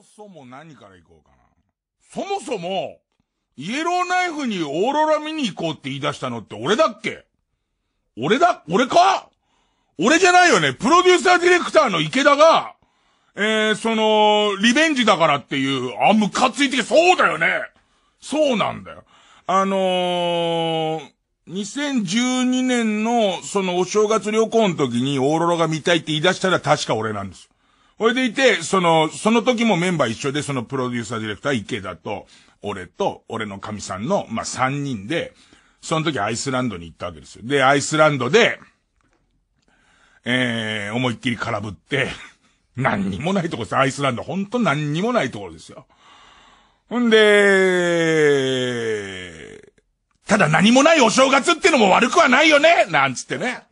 もそも何から行こうかな。そもそも、イエローナイフにオーロラ見に行こうって言い出したのって俺だっけ俺だ、俺か俺じゃないよね。プロデューサーディレクターの池田が、えー、その、リベンジだからっていう、あ、ムカついてそうだよね。そうなんだよ。あのー、2012年の、そのお正月旅行の時にオーロラが見たいって言い出したら確か俺なんですよ。ほいでいて、その、その時もメンバー一緒で、そのプロデューサーディレクター池田と、俺と、俺の神さんの、まあ、三人で、その時アイスランドに行ったわけですよ。で、アイスランドで、えー、思いっきり空振って、何にもないとこです。アイスランド、ほんと何にもないところですよ。ほんで、ただ何もないお正月ってのも悪くはないよねなんつってね。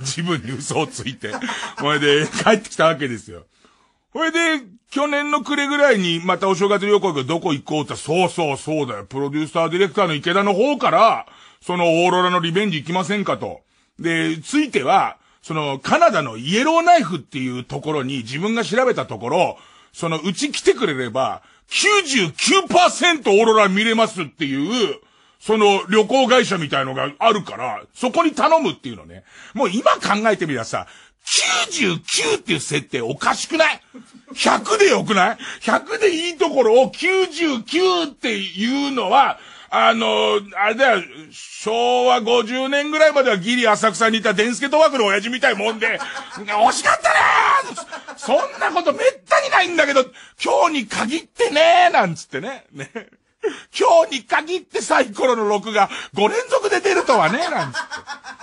自分に嘘をついて。これで帰ってきたわけですよ。それで、去年の暮れぐらいにまたお正月旅行がどこ行こうって、そうそうそうだよ。プロデューサーディレクターの池田の方から、そのオーロラのリベンジ行きませんかと。で、ついては、そのカナダのイエローナイフっていうところに自分が調べたところ、そのうち来てくれれば、99%オーロラ見れますっていう、その旅行会社みたいのがあるから、そこに頼むっていうのね。もう今考えてみたらさ、99っていう設定おかしくない ?100 でよくない ?100 でいいところを99っていうのは、あの、あれだよ、昭和50年ぐらいまではギリ浅草にいた伝助賭博の親父みたいもんで、惜しかったねそんなことめったにないんだけど、今日に限ってねなんつってね。ね。今日に限ってサイコロの6が5連続で出るとはね、なんつって。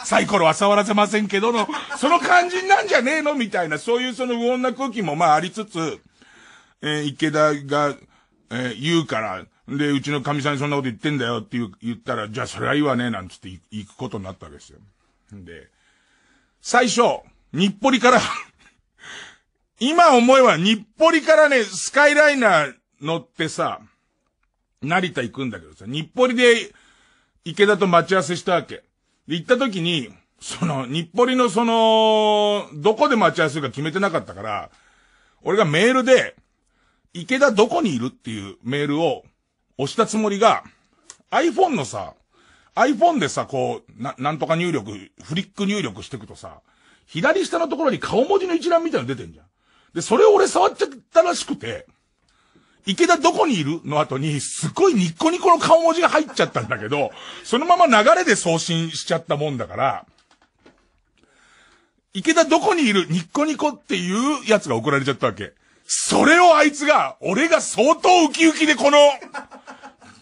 サイコロは触らせませんけどの、その肝心なんじゃねえのみたいな、そういうその無音な空気もまあありつつ、えー、池田が、えー、言うから、で、うちの神さんにそんなこと言ってんだよって言ったら、じゃあそれはいいわね、なんつって行くことになったわけですよ。で、最初、日暮里から今思えば日暮里からね、スカイライナー乗ってさ、成田行くんだけどさ、日暮里で、池田と待ち合わせしたわけ。で、行った時に、その、日暮里のその、どこで待ち合わせるか決めてなかったから、俺がメールで、池田どこにいるっていうメールを押したつもりが、iPhone のさ、iPhone でさ、こう、な、なんとか入力、フリック入力していくとさ、左下のところに顔文字の一覧みたいなの出てんじゃん。で、それを俺触っちゃったらしくて、池田どこにいるの後に、すごいニッコニコの顔文字が入っちゃったんだけど、そのまま流れで送信しちゃったもんだから、池田どこにいるニッコニコっていうやつが送られちゃったわけ。それをあいつが、俺が相当ウキウキでこの、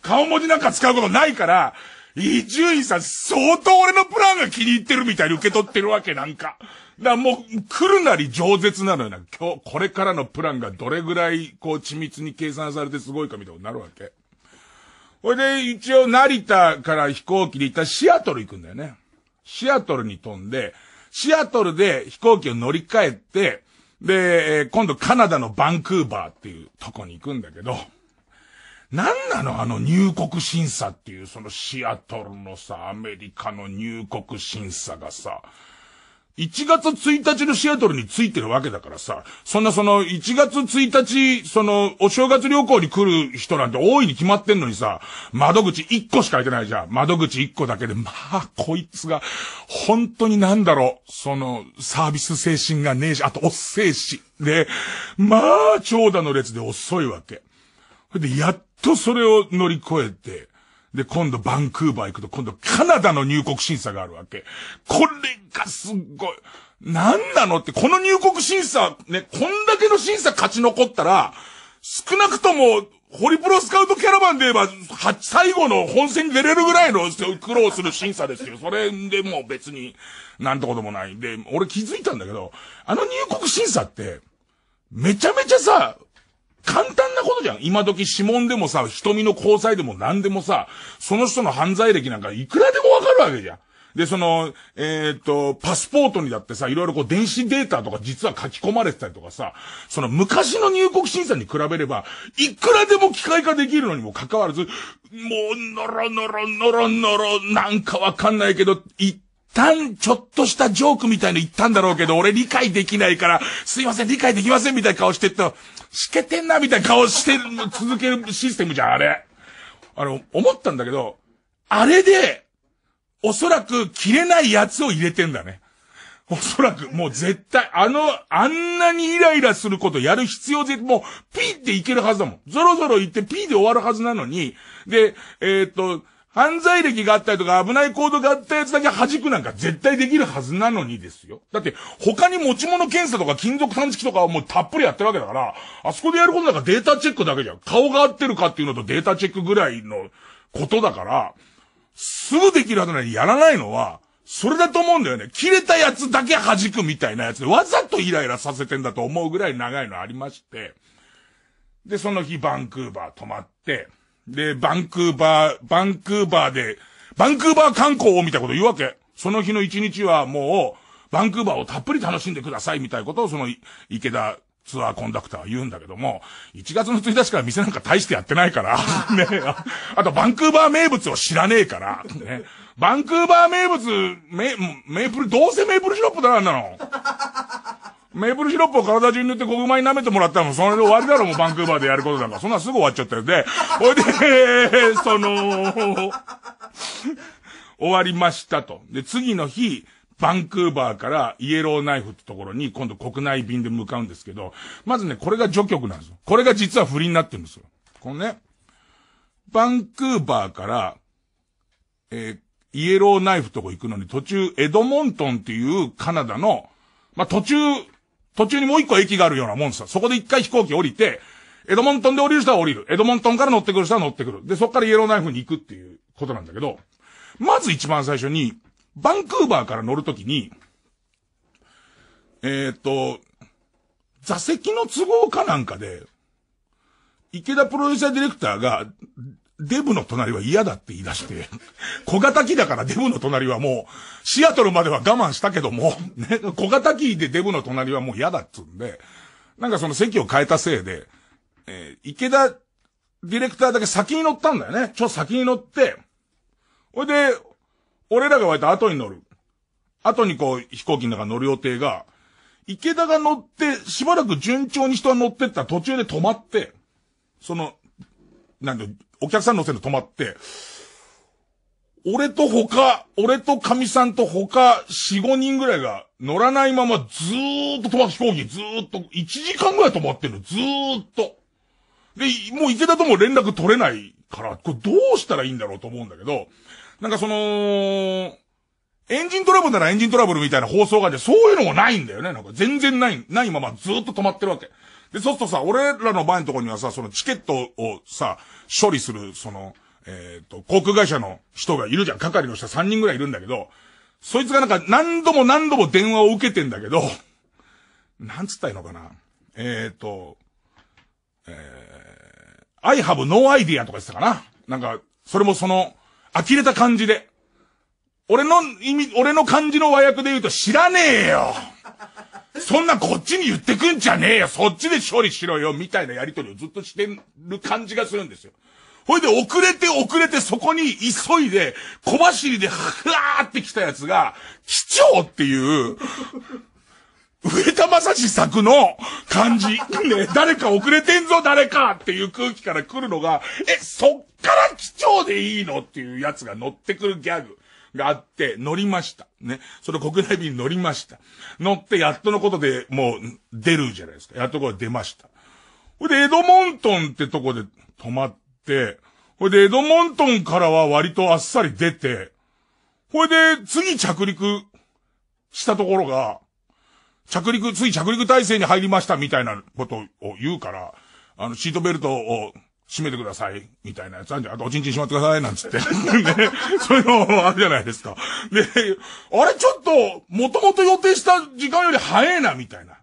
顔文字なんか使うことないから、伊集院さん相当俺のプランが気に入ってるみたいに受け取ってるわけなんか。だもう、来るなり饒舌なのよな。今日、これからのプランがどれぐらい、こう、緻密に計算されてすごいかみたいになるわけ。ほいで、一応、成田から飛行機で行ったらシアトル行くんだよね。シアトルに飛んで、シアトルで飛行機を乗り換えて、で、今度カナダのバンクーバーっていうとこに行くんだけど、なんなのあの入国審査っていう、そのシアトルのさ、アメリカの入国審査がさ、1月1日のシアトルについてるわけだからさ、そんなその1月1日、そのお正月旅行に来る人なんて大いに決まってんのにさ、窓口1個しか開いてないじゃん。窓口1個だけで、まあ、こいつが、本当になんだろう、その、サービス精神がねえし、あとおっせえし、で、まあ、長蛇の列で遅いわけ。で、やっとそれを乗り越えて、で、今度バンクーバー行くと、今度カナダの入国審査があるわけ。これがすっごい。なんなのって、この入国審査、ね、こんだけの審査勝ち残ったら、少なくとも、ホリプロスカウトキャラバンで言えば、最後の本戦に出れるぐらいの苦労する審査ですよ。それでもう別に、なんてこともない。で、俺気づいたんだけど、あの入国審査って、めちゃめちゃさ、簡単なことじゃん。今時指紋でもさ、瞳の交際でも何でもさ、その人の犯罪歴なんかいくらでもわかるわけじゃん。で、その、えー、っと、パスポートにだってさ、いろいろこう電子データとか実は書き込まれてたりとかさ、その昔の入国審査に比べれば、いくらでも機械化できるのにも関わらず、もう、のろのろのろのろ、なんかわかんないけど、一旦、ちょっとしたジョークみたいの言ったんだろうけど、俺理解できないから、すいません、理解できませんみたいな顔してったしけてんなみたいな顔してる、続けるシステムじゃん、あれ。あの、思ったんだけど、あれで、おそらく切れないやつを入れてんだね。おそらく、もう絶対、あの、あんなにイライラすることやる必要でもう、ピーっていけるはずだもん。ゾろゾろ言ってピーで終わるはずなのに、で、えー、っと、犯罪歴があったりとか危ない行動があったやつだけ弾くなんか絶対できるはずなのにですよ。だって他に持ち物検査とか金属探知機とかはもうたっぷりやってるわけだから、あそこでやることなんかデータチェックだけじゃん。顔が合ってるかっていうのとデータチェックぐらいのことだから、すぐできるはずなのにやらないのは、それだと思うんだよね。切れたやつだけ弾くみたいなやつでわざとイライラさせてんだと思うぐらい長いのありまして。で、その日バンクーバー泊まって、で、バンクーバー、バンクーバーで、バンクーバー観光を見たこと言うわけ。その日の一日はもう、バンクーバーをたっぷり楽しんでくださいみたいなことをその池田ツアーコンダクターは言うんだけども、1月の1日から店なんか大してやってないから、ね、あとバンクーバー名物を知らねえから、ね、バンクーバー名物、メ、メープル、どうせメープルシロップだな、んなの。メープルシロップを体中に塗ってゴ熊マに舐めてもらったらもそれで終わりだろ、もうバンクーバーでやることなんか。そんなすぐ終わっちゃったよ。で、ほいで、その、終わりましたと。で、次の日、バンクーバーからイエローナイフってところに今度国内便で向かうんですけど、まずね、これが序曲なんですよ。これが実は不利になってるんですよ。このね、バンクーバーから、えー、イエローナイフとこ行くのに途中、エドモントンっていうカナダの、まあ、途中、途中にもう一個駅があるようなもんさ。そこで一回飛行機降りて、エドモントンで降りる人は降りる。エドモントンから乗ってくる人は乗ってくる。で、そこからイエローナイフに行くっていうことなんだけど、まず一番最初に、バンクーバーから乗るときに、えー、っと、座席の都合かなんかで、池田プロデューサーディレクターが、デブの隣は嫌だって言い出して、小型機だからデブの隣はもう、シアトルまでは我慢したけども、ね、小型機でデブの隣はもう嫌だっつうんで、なんかその席を変えたせいで、えー、池田ディレクターだけ先に乗ったんだよね。ちょ、先に乗って、ほいで、俺らが割と後に乗る。後にこう、飛行機の中乗る予定が、池田が乗って、しばらく順調に人は乗ってった途中で止まって、その、なんで、お客さん乗せるの止まって、俺と他、俺と神さんと他、四五人ぐらいが乗らないままずーっと止ます飛行機ずーっと、一時間ぐらい止まってるの、ずーっと。で、もう池田とも連絡取れないから、これどうしたらいいんだろうと思うんだけど、なんかその、エンジントラブルならエンジントラブルみたいな放送があって、そういうのもないんだよね。なんか全然ない、ないままずーっと止まってるわけ。で、そうするとさ、俺らの前のとこにはさ、そのチケットをさ、処理する、その、えっ、ー、と、航空会社の人がいるじゃん。係の人3人ぐらいいるんだけど、そいつがなんか何度も何度も電話を受けてんだけど、なんつったいのかな。えっ、ー、と、えー、I have no idea とか言ってたかな。なんか、それもその、呆れた感じで。俺の意味、俺の感じの和訳で言うと知らねえよ そんなこっちに言ってくんじゃねえよそっちで処理しろよみたいなやりとりをずっとしてる感じがするんですよ。ほいで遅れて遅れてそこに急いで、小走りでふわーって来たやつが、機長っていう、上田正史作の感じ。ね、誰か遅れてんぞ、誰かっていう空気から来るのが、え、そっから機長でいいのっていうやつが乗ってくるギャグがあって、乗りました。ね。それ国内便に乗りました。乗ってやっとのことでもう出るじゃないですか。やっとこれ出ました。ほいで、エドモントンってとこで止まって、、ほいで、エドモントンからは割とあっさり出て、ほいで、次着陸したところが、着陸、次着陸体制に入りましたみたいなことを言うから、あの、シートベルトを締めてください、みたいなやつあるじゃん。あと、おちんちんしまってください、なんつって。ね、そういうのもあるじゃないですか。で、あれちょっと、もともと予定した時間より早いな、みたいな。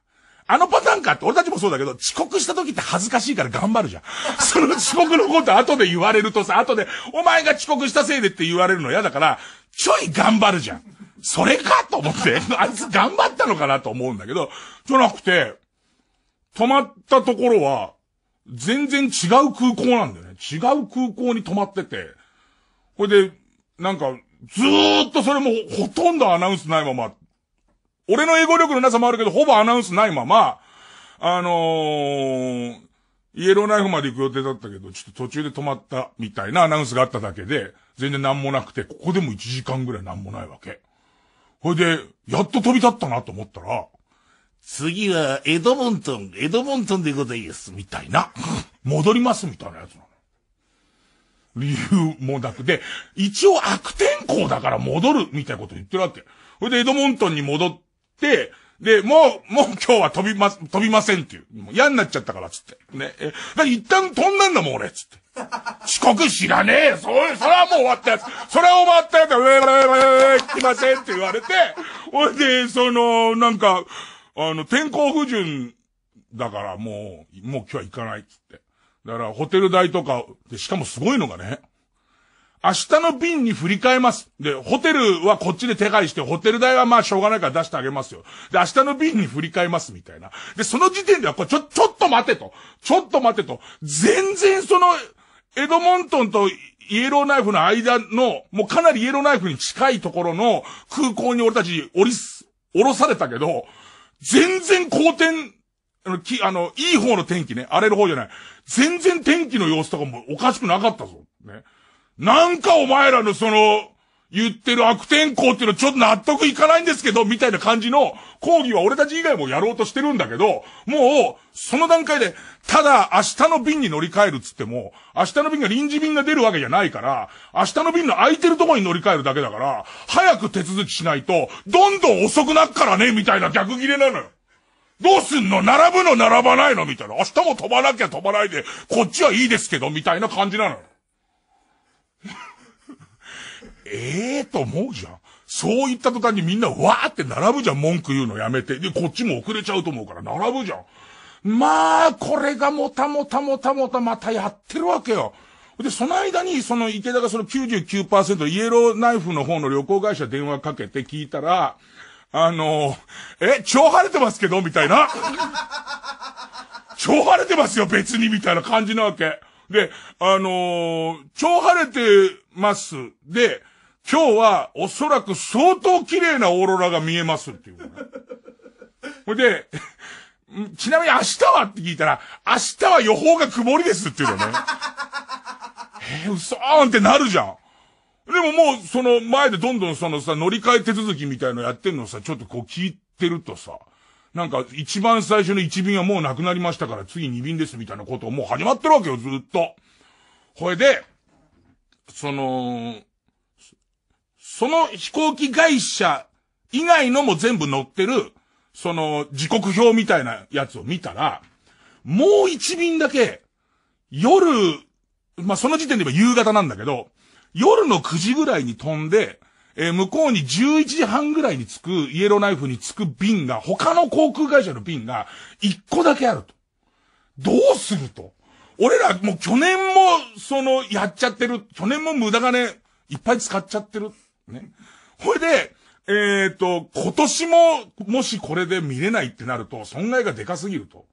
あのパターンかって、俺たちもそうだけど、遅刻した時って恥ずかしいから頑張るじゃん。その遅刻のこと後で言われるとさ、後で、お前が遅刻したせいでって言われるの嫌だから、ちょい頑張るじゃん。それかと思って、あいつ頑張ったのかなと思うんだけど、じゃなくて、止まったところは、全然違う空港なんだよね。違う空港に止まってて、これで、なんか、ずーっとそれもほとんどアナウンスないまま、俺の英語力のなさもあるけど、ほぼアナウンスないまま、あのー、イエローナイフまで行く予定だったけど、ちょっと途中で止まったみたいなアナウンスがあっただけで、全然何もなくて、ここでも1時間ぐらい何もないわけ。ほいで、やっと飛び立ったなと思ったら、次はエドモントン、エドモントンでございます、みたいな。戻ります、みたいなやつなの。理由もなくで、一応悪天候だから戻る、みたいなこと言ってるわけ。ほいで、エドモントンに戻っ、で、もう、もう今日は飛びま、飛びませんっていう。もう嫌になっちゃったから、つって。ね。え、一旦飛んだんだもん、俺、つって。遅刻知らねえよ。それ、それはもう終わったやつ。それは終わったやつ。ウェーウェーウェー来てませんって言われて、ほいで、その、なんか、あの、天候不順だからもう、もう今日は行かない、つって。だから、ホテル代とか、で、しかもすごいのがね、明日の便に振り替えます。で、ホテルはこっちで手配して、ホテル代はまあしょうがないから出してあげますよ。で、明日の便に振り替えます、みたいな。で、その時点では、これ、ちょ、ちょっと待てと。ちょっと待てと。全然その、エドモントンとイエローナイフの間の、もうかなりイエローナイフに近いところの空港に俺たち降りす、降ろされたけど、全然好天、あの、き、あの、いい方の天気ね、荒れる方じゃない。全然天気の様子とかもおかしくなかったぞ。ね。なんかお前らのその、言ってる悪天候っていうのはちょっと納得いかないんですけど、みたいな感じの講義は俺たち以外もやろうとしてるんだけど、もう、その段階で、ただ明日の便に乗り換えるっつっても、明日の便が臨時便が出るわけじゃないから、明日の便の空いてるとこに乗り換えるだけだから、早く手続きしないと、どんどん遅くなっからね、みたいな逆切れなのよ。どうすんの並ぶの並ばないのみたいな。明日も飛ばなきゃ飛ばないで、こっちはいいですけど、みたいな感じなのよ。ええー、と思うじゃん。そう言った途端にみんなわーって並ぶじゃん、文句言うのやめて。で、こっちも遅れちゃうと思うから並ぶじゃん。まあ、これがもたもたもたもたまたやってるわけよ。で、その間に、その池田がその99%イエローナイフの方の旅行会社電話かけて聞いたら、あの、え、超晴れてますけどみたいな。超晴れてますよ、別にみたいな感じなわけ。で、あのー、超晴れてます。で、今日はおそらく相当綺麗なオーロラが見えますっていう。ほいで、ちなみに明日はって聞いたら、明日は予報が曇りですっていうのね。えー、嘘ーんってなるじゃん。でももう、その前でどんどんそのさ、乗り換え手続きみたいのやってんのさ、ちょっとこう聞いてるとさ、なんか一番最初の一便はもうなくなりましたから次二便ですみたいなことをもう始まってるわけよ、ずっと。ほいで、その、その飛行機会社以外のも全部乗ってる、その時刻表みたいなやつを見たら、もう一便だけ、夜、まあ、その時点で言夕方なんだけど、夜の9時ぐらいに飛んで、えー、向こうに11時半ぐらいに着く、イエローナイフに着く便が、他の航空会社の便が、1個だけあると。どうすると俺らもう去年も、その、やっちゃってる。去年も無駄金、いっぱい使っちゃってる。ね。ほいで、えっ、ー、と、今年も、もしこれで見れないってなると、損害がでかすぎると。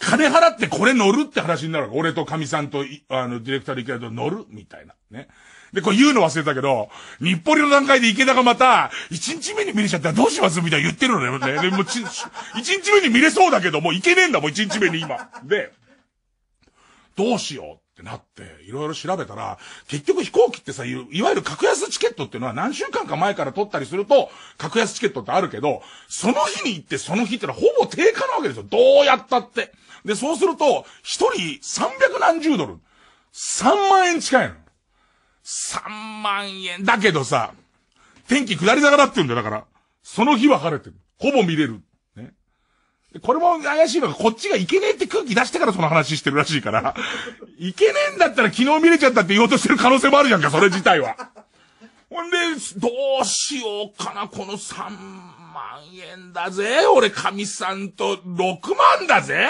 金払ってこれ乗るって話になる。俺と神さんと、あの、ディレクターでけると乗るみたいな。ね。で、これ言うの忘れたけど、日暮里の段階で池田がまた、一日目に見れちゃったらどうしますみたいな言ってるのよ、ね。で、も 一日目に見れそうだけど、もう行けねえんだもん、一日目に今。で、どうしよう。ってなって、いろいろ調べたら、結局飛行機ってさ、いわゆる格安チケットっていうのは何週間か前から取ったりすると、格安チケットってあるけど、その日に行ってその日ってのはほぼ定価なわけですよ。どうやったって。で、そうすると、一人300何十ドル。3万円近いの。3万円。だけどさ、天気下り坂だって言うんだよ、だから。その日は晴れてる。ほぼ見れる。これも怪しいのが、こっちがいけねえって空気出してからその話してるらしいから、いけねえんだったら昨日見れちゃったって言おうとしてる可能性もあるじゃんか、それ自体は。ほんで、どうしようかな、この3万円だぜ。俺、神さんと6万だぜ。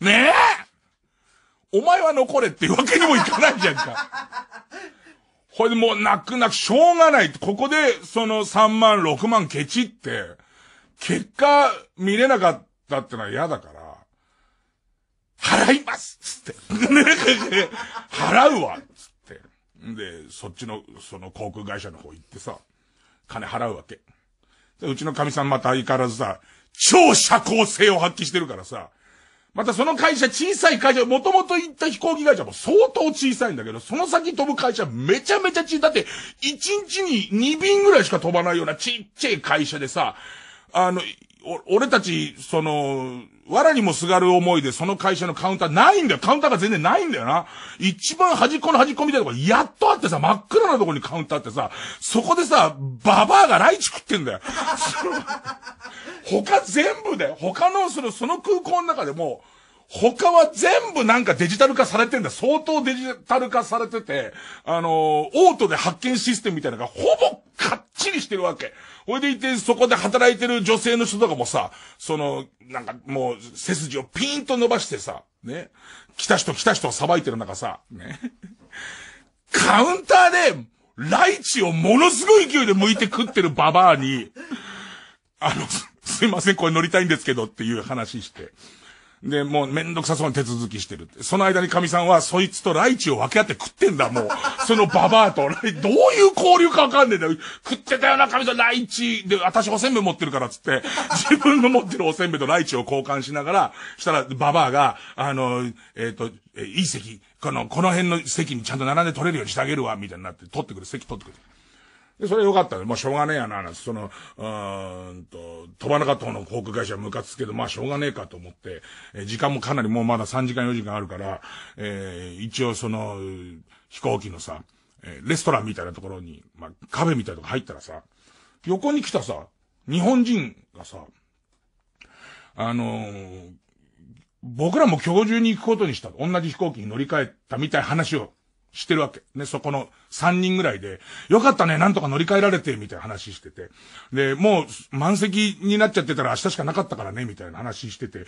ねえお前は残れっていうわけにもいかないじゃんか。ほいでもう泣く泣くしょうがない。ここで、その3万、6万ケチって、結果、見れなかったってのは嫌だから、払いますつって。払うわつって。で、そっちの、その航空会社の方行ってさ、金払うわけ。で、うちの神さんまた相変わらずさ、超社交性を発揮してるからさ、またその会社小さい会社、もともと行った飛行機会社も相当小さいんだけど、その先飛ぶ会社めちゃめちゃ小さい。だって、1日に2便ぐらいしか飛ばないようなちっちゃい会社でさ、あの、お、俺たち、その、藁にもすがる思いでその会社のカウンターないんだよ。カウンターが全然ないんだよな。一番端っこの端っこみたいなとこやっとあってさ、真っ暗なとこにカウンターってさ、そこでさ、ババアがライチ食ってんだよ。他全部で、他の、その、その空港の中でも他は全部なんかデジタル化されてんだ。相当デジタル化されてて、あのー、オートで発見システムみたいなのがほぼかっちりしてるわけ。ほいでいて、そこで働いてる女性の人とかもさ、その、なんかもう、背筋をピーンと伸ばしてさ、ね。来た人来た人をさばいてる中さ、ね。カウンターで、ライチをものすごい勢いで剥いて食ってるババアに、あの、すいません、これ乗りたいんですけどっていう話して。で、もうめんどくさそうに手続きしてるって。その間に神さんは、そいつとライチを分け合って食ってんだ、もう。そのババアと。どういう交流かわかんねえんだよ。食ってたよな、神さん、ライチ。で、私おせんべい持ってるから、つって。自分の持ってるおせんべいとライチを交換しながら、したら、ババアが、あの、えっ、ー、と、えー、いい席、この、この辺の席にちゃんと並んで取れるようにしてあげるわ、みたいになって、取ってくる、席取ってくる。で、それよかったね。で、まあ、しょうがねえやな、なその、うーんと、飛ばなかった方の航空会社はムカつくけど、まあ、しょうがねえかと思って、えー、時間もかなりもうまだ3時間4時間あるから、えー、一応その、飛行機のさ、えー、レストランみたいなところに、まあ、カフェみたいなとこ入ったらさ、横に来たさ、日本人がさ、あのー、僕らも今日中に行くことにした。同じ飛行機に乗り換えたみたい話をしてるわけ。ね、そこの3人ぐらいで、よかったね、なんとか乗り換えられて、みたいな話してて。で、もう満席になっちゃってたら明日しかなかったからね、みたいな話してて、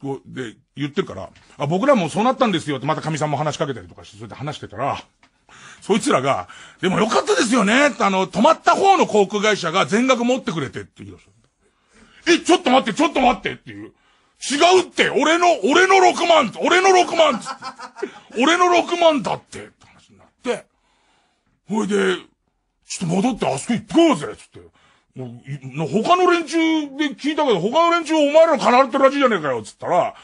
こう、で、言ってるから、あ、僕らもそうなったんですよってまた神さんも話しかけたりとかして、それで話してたら、そいつらが、でもよかったですよねあの、止まった方の航空会社が全額持ってくれてって言い出した。え、ちょっと待って、ちょっと待ってっていう。違うって俺の、俺の6万俺の6万俺の6万だってってほいで、ちょっと戻ってあそこ行ってこうぜつって。他の連中で聞いたけど、他の連中お前ら必ずってるらしいじゃねえかよ、つったら、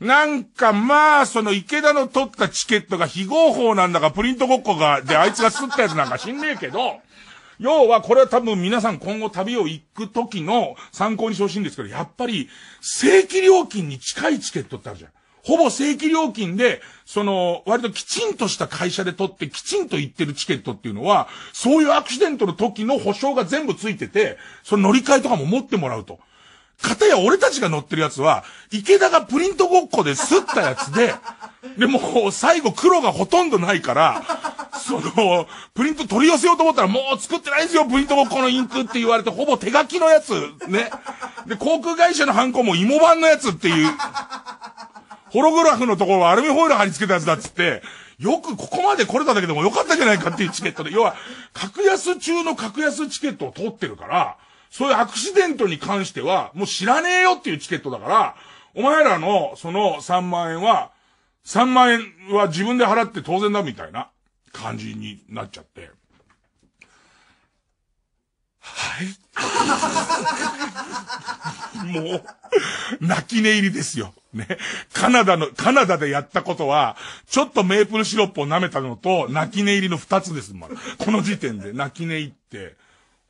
なんかまあ、その池田の取ったチケットが非合法なんだか、プリントごっこが、で、あいつが吸ったやつなんか知んねえけど、要はこれは多分皆さん今後旅を行く時の参考にしてほしいんですけど、やっぱり、正規料金に近いチケットってあるじゃん。ほぼ正規料金で、その、割ときちんとした会社で取ってきちんと行ってるチケットっていうのは、そういうアクシデントの時の保証が全部ついてて、その乗り換えとかも持ってもらうと。かたや俺たちが乗ってるやつは、池田がプリントごっこで吸ったやつで、で、もう最後黒がほとんどないから、その、プリント取り寄せようと思ったらもう作ってないですよ、プリントごっこのインクって言われて、ほぼ手書きのやつ、ね。で、航空会社のハンコも芋版のやつっていう。ホログラフのところはアルミホイル貼り付けたやつだっつって、よくここまで来れただけでもよかったじゃないかっていうチケットで、要は、格安中の格安チケットを取ってるから、そういうアクシデントに関しては、もう知らねえよっていうチケットだから、お前らのその3万円は、3万円は自分で払って当然だみたいな感じになっちゃって。はい。もう、泣き寝入りですよ。ね。カナダの、カナダでやったことは、ちょっとメープルシロップを舐めたのと、泣き寝入りの二つですもん。この時点で泣き寝入って、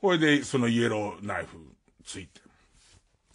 これで、そのイエローナイフついて。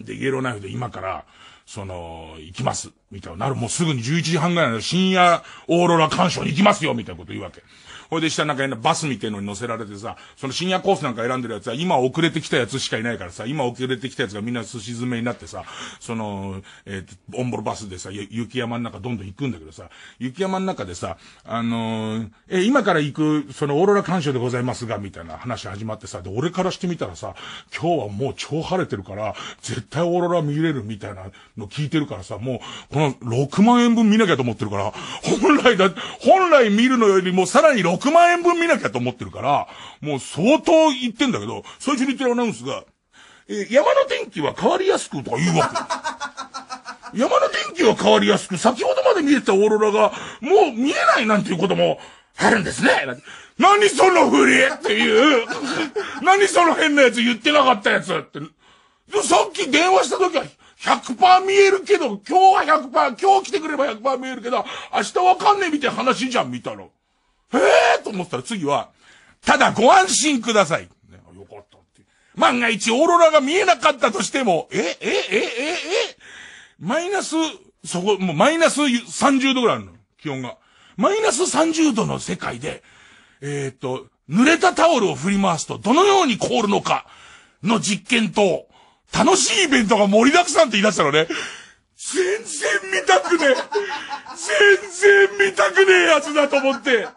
で、イエローナイフで今から、その、行きます。みたいな。なる、もうすぐに11時半ぐらいの深夜オーロラ鑑賞に行きますよみたいなこと言うわけ。ほいで下なんか変なバスみてるのに乗せられてさ、その深夜コースなんか選んでるやつは今遅れてきたやつしかいないからさ、今遅れてきたやつがみんなすし詰めになってさ、その、えー、オンボロバスでさ、雪山の中どんどん行くんだけどさ、雪山の中でさ、あのー、えー、今から行く、そのオーロラ鑑賞でございますが、みたいな話始まってさ、で、俺からしてみたらさ、今日はもう超晴れてるから、絶対オーロラ見れるみたいなの聞いてるからさ、もう、この6万円分見なきゃと思ってるから、本来だ、本来見るのよりもさらに6 6万円分見なきゃと思ってるから、もう相当言ってんだけど、最初に言ってるアナウンスが、えー、山の天気は変わりやすくとか言うわけ。山の天気は変わりやすく、先ほどまで見えたオーロラが、もう見えないなんていうことも、あるんですね。何その振りっていう。何その変なやつ言ってなかったやつって。さっき電話した時は100%見えるけど、今日は100%、今日来てくれば100%見えるけど、明日わかんねえみたいな話じゃん、見たの。ええー、と思ったら次は、ただご安心ください。ね、よかったって。万が一オーロラが見えなかったとしても、え、え、え、え、え、え、マイナス、そこ、もうマイナス30度ぐらいあるの。気温が。マイナス30度の世界で、えっ、と、濡れたタオルを振り回すとどのように凍るのかの実験と、楽しいイベントが盛りだくさんって言い出したのね。全然見たくねえ全然見たくねえやつだと思って。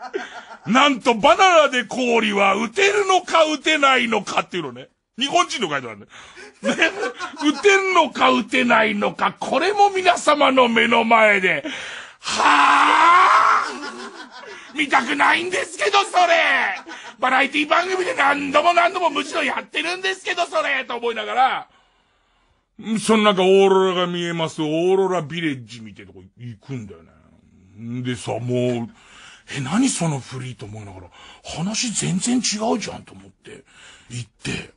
なんとバナナで氷は打てるのか打てないのかっていうのね。日本人のガイドなんだよ。ね。打てんのか打てないのか、これも皆様の目の前で。はぁ見たくないんですけど、それバラエティ番組で何度も何度もむしろやってるんですけど、それと思いながら、そのなんかオーロラが見えます、オーロラビレッジみたいなとこ行くんだよね。んでさ、もう、え、何そのフリーと思いながら、話全然違うじゃんと思って、行って、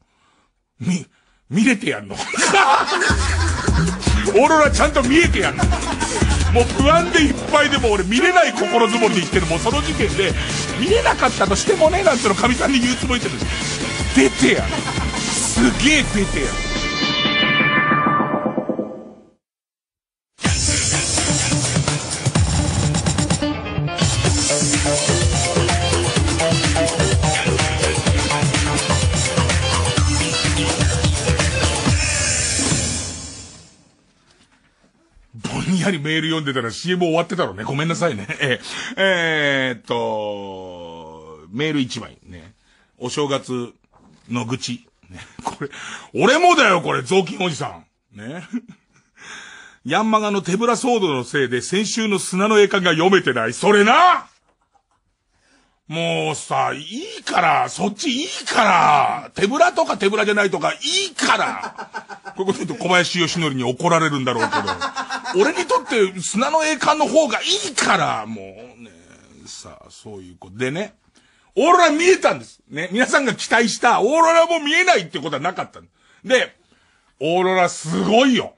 み、見れてやんの。オーロラちゃんと見えてやんの。もう不安でいっぱいでも俺見れない心づもりで言ってる。もうその時点で、見れなかったとしてもねなんてのかみさんに言うつもりで出てやん。すげえ出てやん。んやりメール読んでたら CM 終わってたろうね。ごめんなさいね。えー、えー、っと、メール一枚ね。お正月の愚痴。ね、これ、俺もだよ、これ、雑巾おじさん。ね。ヤンマガの手ぶら騒動のせいで先週の砂の絵鑑が読めてない。それなもうさ、いいから、そっちいいから、手ぶらとか手ぶらじゃないとか、いいからこういうこと言うと小林義則に怒られるんだろうけど、俺にとって砂の栄冠の方がいいからもうね、さあ、そういうことでね、オーロラ見えたんです。ね、皆さんが期待したオーロラも見えないってことはなかったで、オーロラすごいよ。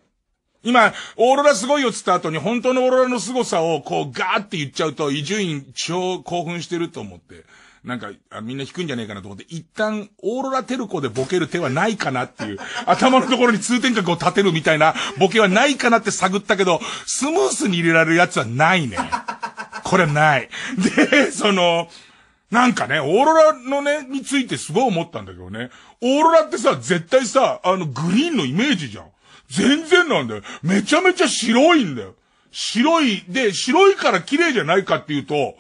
今、オーロラすごいよっつった後に本当のオーロラの凄さをこうガーって言っちゃうと、伊集院超興奮してると思って。なんかあ、みんな引くんじゃねえかなと思って、一旦、オーロラテルコでボケる手はないかなっていう、頭のところに通天閣を立てるみたいなボケはないかなって探ったけど、スムースに入れられるやつはないね。これない。で、その、なんかね、オーロラのね、についてすごい思ったんだけどね。オーロラってさ、絶対さ、あの、グリーンのイメージじゃん。全然なんだよ。めちゃめちゃ白いんだよ。白い、で、白いから綺麗じゃないかっていうと、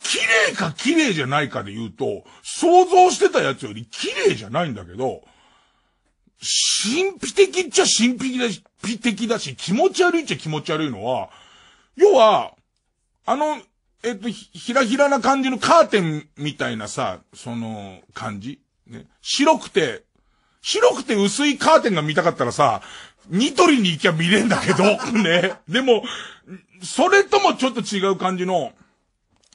綺麗か綺麗じゃないかで言うと、想像してたやつより綺麗じゃないんだけど、神秘的っちゃ神秘だし、的だし、気持ち悪いっちゃ気持ち悪いのは、要は、あの、えっと、ひらひらな感じのカーテンみたいなさ、その、感じ。ね。白くて、白くて薄いカーテンが見たかったらさ、ニトリに行きゃ見れんだけど、ね。でも、それともちょっと違う感じの、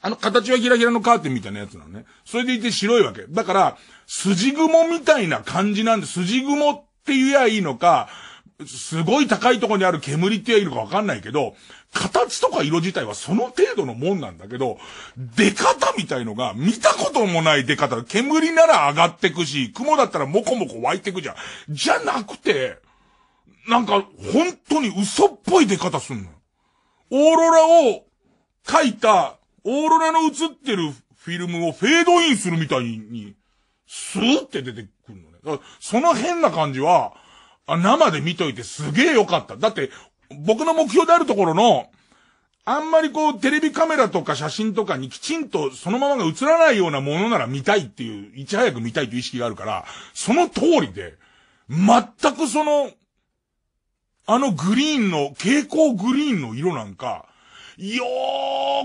あの形はギラギラのカーテンみたいなやつなのね。それでいて白いわけ。だから、筋雲みたいな感じなんで、筋雲って言えばいいのか、すごい高いとこにある煙って言えばいいのかわかんないけど、形とか色自体はその程度のもんなんだけど、出方みたいのが見たこともない出方。煙なら上がってくし、雲だったらもこもこ湧いてくじゃん。じゃなくて、なんか本当に嘘っぽい出方すんのオーロラを描いた、オーロラの映ってるフィルムをフェードインするみたいに、スーって出てくるのね。その変な感じは、生で見といてすげえよかった。だって、僕の目標であるところの、あんまりこう、テレビカメラとか写真とかにきちんとそのままが映らないようなものなら見たいっていう、いち早く見たいという意識があるから、その通りで、全くその、あのグリーンの、蛍光グリーンの色なんか、よ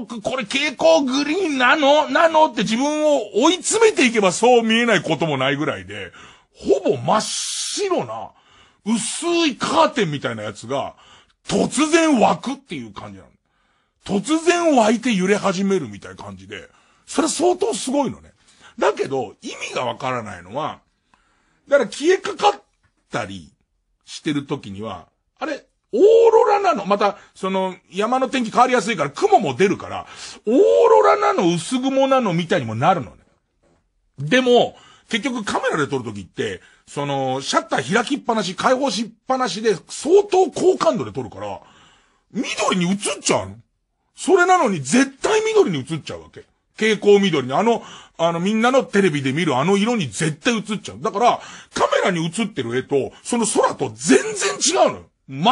ーく、これ蛍光グリーンなのなのって自分を追い詰めていけばそう見えないこともないぐらいで、ほぼ真っ白な、薄いカーテンみたいなやつが、突然湧くっていう感じなの。突然湧いて揺れ始めるみたいな感じで、それ相当すごいのね。だけど、意味がわからないのは、だから消えかかったりしてる時には、あれ、オーロラなのまた、その、山の天気変わりやすいから雲も出るから、オーロラなの薄雲なのみたいにもなるのね。でも、結局カメラで撮るときって、その、シャッター開きっぱなし、開放しっぱなしで、相当高感度で撮るから、緑に映っちゃうの。それなのに絶対緑に映っちゃうわけ。蛍光緑に、あの、あのみんなのテレビで見るあの色に絶対映っちゃう。だから、カメラに映ってる絵と、その空と全然違うのよ。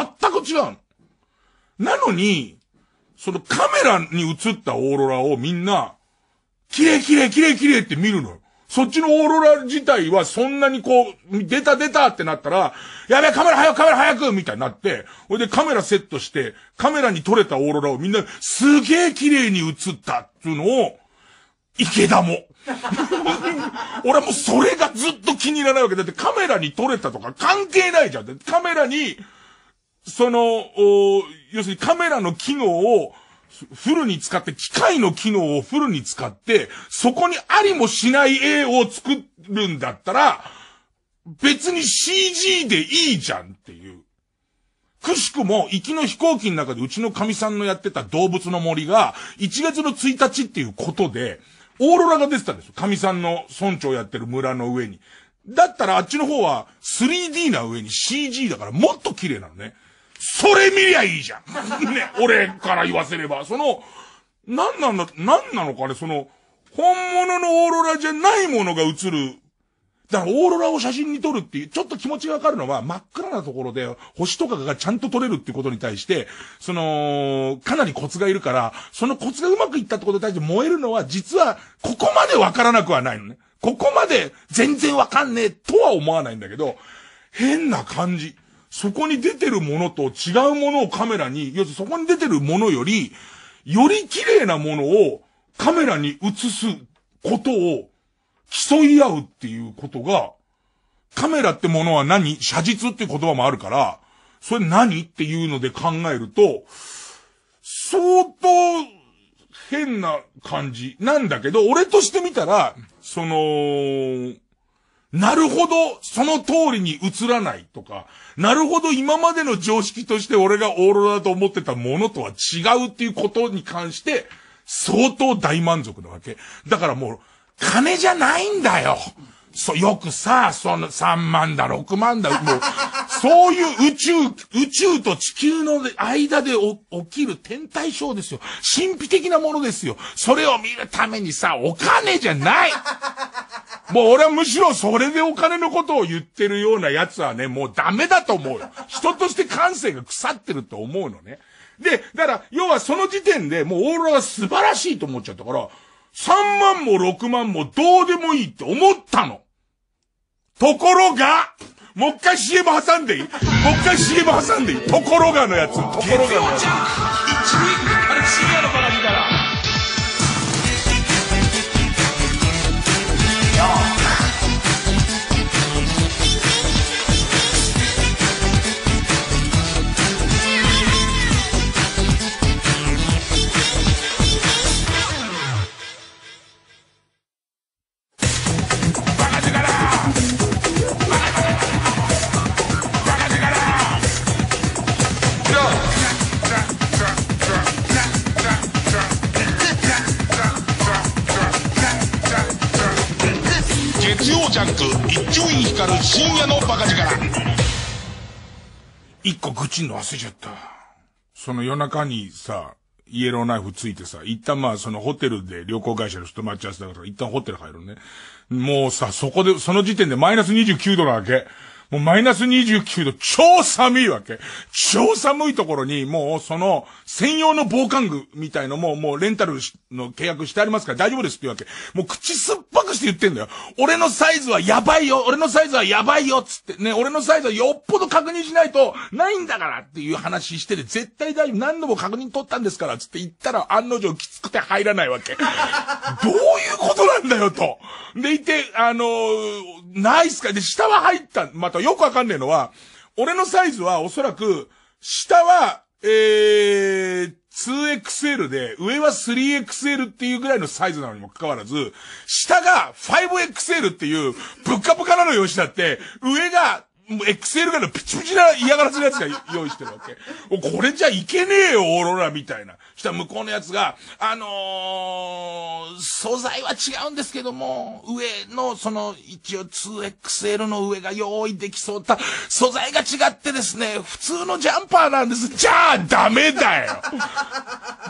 全く違うの。なのに、そのカメラに映ったオーロラをみんな、綺麗綺麗綺麗綺麗って見るのよ。そっちのオーロラ自体はそんなにこう、出た出たってなったら、やべえカメラ早くカメラ早くみたいになって、ほいでカメラセットして、カメラに撮れたオーロラをみんな、すげえ綺麗に映ったっていうのを、池田も。俺もそれがずっと気に入らないわけだってカメラに撮れたとか関係ないじゃん。カメラに、その、お要するにカメラの機能を、フルに使って、機械の機能をフルに使って、そこにありもしない絵を作るんだったら、別に CG でいいじゃんっていう。くしくも、行きの飛行機の中でうちの神さんのやってた動物の森が、1月の1日っていうことで、オーロラが出てたんですよ。神さんの村長やってる村の上に。だったらあっちの方は 3D な上に CG だからもっと綺麗なのね。それ見りゃいいじゃん。ね、俺から言わせれば。その、なんなんだ、なんなのかね、その、本物のオーロラじゃないものが映る。だからオーロラを写真に撮るっていう、ちょっと気持ちがわかるのは真っ暗なところで星とかがちゃんと撮れるってことに対して、その、かなりコツがいるから、そのコツがうまくいったってことに対して燃えるのは実はここまでわからなくはないのね。ここまで全然わかんねえとは思わないんだけど、変な感じ。そこに出てるものと違うものをカメラに、要するにそこに出てるものより、より綺麗なものをカメラに映すことを競い合うっていうことが、カメラってものは何写実っていう言葉もあるから、それ何っていうので考えると、相当変な感じなんだけど、俺として見たら、その、なるほど、その通りに映らないとか、なるほど今までの常識として俺がオーロラだと思ってたものとは違うっていうことに関して、相当大満足なわけ。だからもう、金じゃないんだよ。そ、よくさ、その3万だ、6万だ、もう、そういう宇宙、宇宙と地球の間で起きる天体ショーですよ。神秘的なものですよ。それを見るためにさ、お金じゃないもう俺はむしろそれでお金のことを言ってるような奴はね、もうダメだと思うよ。人として感性が腐ってると思うのね。で、だから、要はその時点でもうオーロラは素晴らしいと思っちゃったから、3万も6万もどうでもいいって思ったの。ところがもう一回 CM 挟んでいいもう一回 CM 挟んでいいところがのやつ。ところがのやつ。一丁院光る深夜のバカ力。一個愚痴んの忘れちゃった。その夜中にさ、イエローナイフついてさ、一旦まあそのホテルで旅行会社の人待ち合わせだから、一旦ホテル入るね。もうさ、そこで、その時点でマイナス29度なわけ。もうマイナス29度、超寒いわけ。超寒いところに、もうその、専用の防寒具みたいのも、もうレンタルの契約してありますから大丈夫ですって言うわけ。もう口酸っぱくして言ってんだよ。俺のサイズはやばいよ俺のサイズはやばいよつってね、俺のサイズはよっぽど確認しないと、ないんだからっていう話してて、絶対大丈夫。何度も確認取ったんですからつって言ったら案の定きつくて入らないわけ。どういうことなんだよと。でいて、あのー、ないっすかで、下は入った。またとよくわかんねえのは、俺のサイズはおそらく、下は、えー、2XL で、上は 3XL っていうぐらいのサイズなのにもかかわらず、下が 5XL っていう、ぶっかぶかなの用紙だって、上がもう XL がのピチピチな嫌がらせのやつが用意してるわけ。これじゃいけねえよ、オーロラみたいな。したら向こうのやつが、あのー、素材は違うんですけども、上の、その、一応 2XL の上が用意できそうた、素材が違ってですね、普通のジャンパーなんです。じゃあ、ダメだよ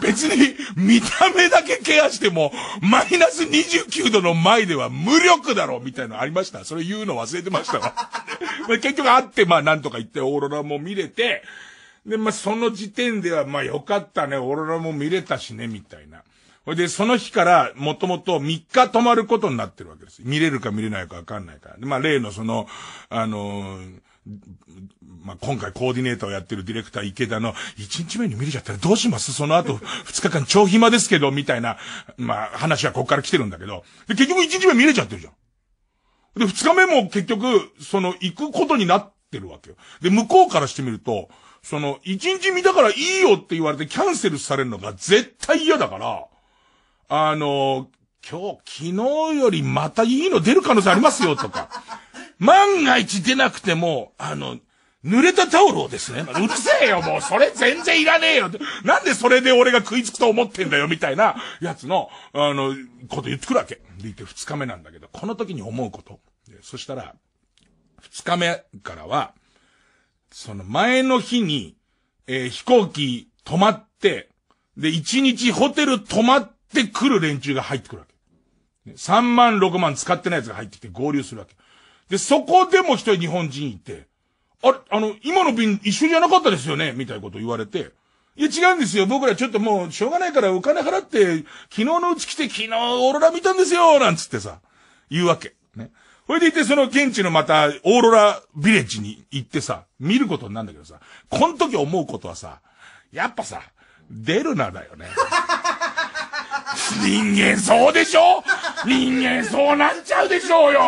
別に、見た目だけケアしても、マイナス29度の前では無力だろ、みたいなのありました。それ言うの忘れてましたわ。結局あって、まあなんとか言って、オーロラも見れて、で、まあその時点では、まあよかったね、オーロラも見れたしね、みたいな。ほいで、その日から、もともと3日泊まることになってるわけです。見れるか見れないかわかんないから。まあ例のその、あのーまあ、今回コーディネーターをやってるディレクター池田の、1日目に見れちゃったらどうしますその後、2日間超暇ですけど、みたいな、まあ、話はここから来てるんだけど、で、結局1日目見れちゃってるじゃん。で、二日目も結局、その、行くことになってるわけよ。で、向こうからしてみると、その、一日見たからいいよって言われてキャンセルされるのが絶対嫌だから、あの、今日、昨日よりまたいいの出る可能性ありますよとか、万が一出なくても、あの、濡れたタオルをですね、うるせえよもう、それ全然いらねえよなんでそれで俺が食いつくと思ってんだよみたいなやつの、あの、こと言ってくるわけ。でいて二日目なんだけど、この時に思うこと。そしたら、二日目からは、その前の日に、えー、飛行機止まって、で、一日ホテル泊まってくる連中が入ってくるわけ。三3万、6万使ってない奴が入ってきて合流するわけ。で、そこでも一人日本人いて、あれ、あの、今の便一緒じゃなかったですよねみたいなこと言われて、いや違うんですよ。僕らちょっともうしょうがないからお金払って、昨日のうち来て昨日オーロラ見たんですよなんつってさ、言うわけ。ね。それでいて、その現地のまた、オーロラビレッジに行ってさ、見ることになるんだけどさ、この時思うことはさ、やっぱさ、出るなだよね。人間そうでしょ人間そうなっちゃうでしょうよ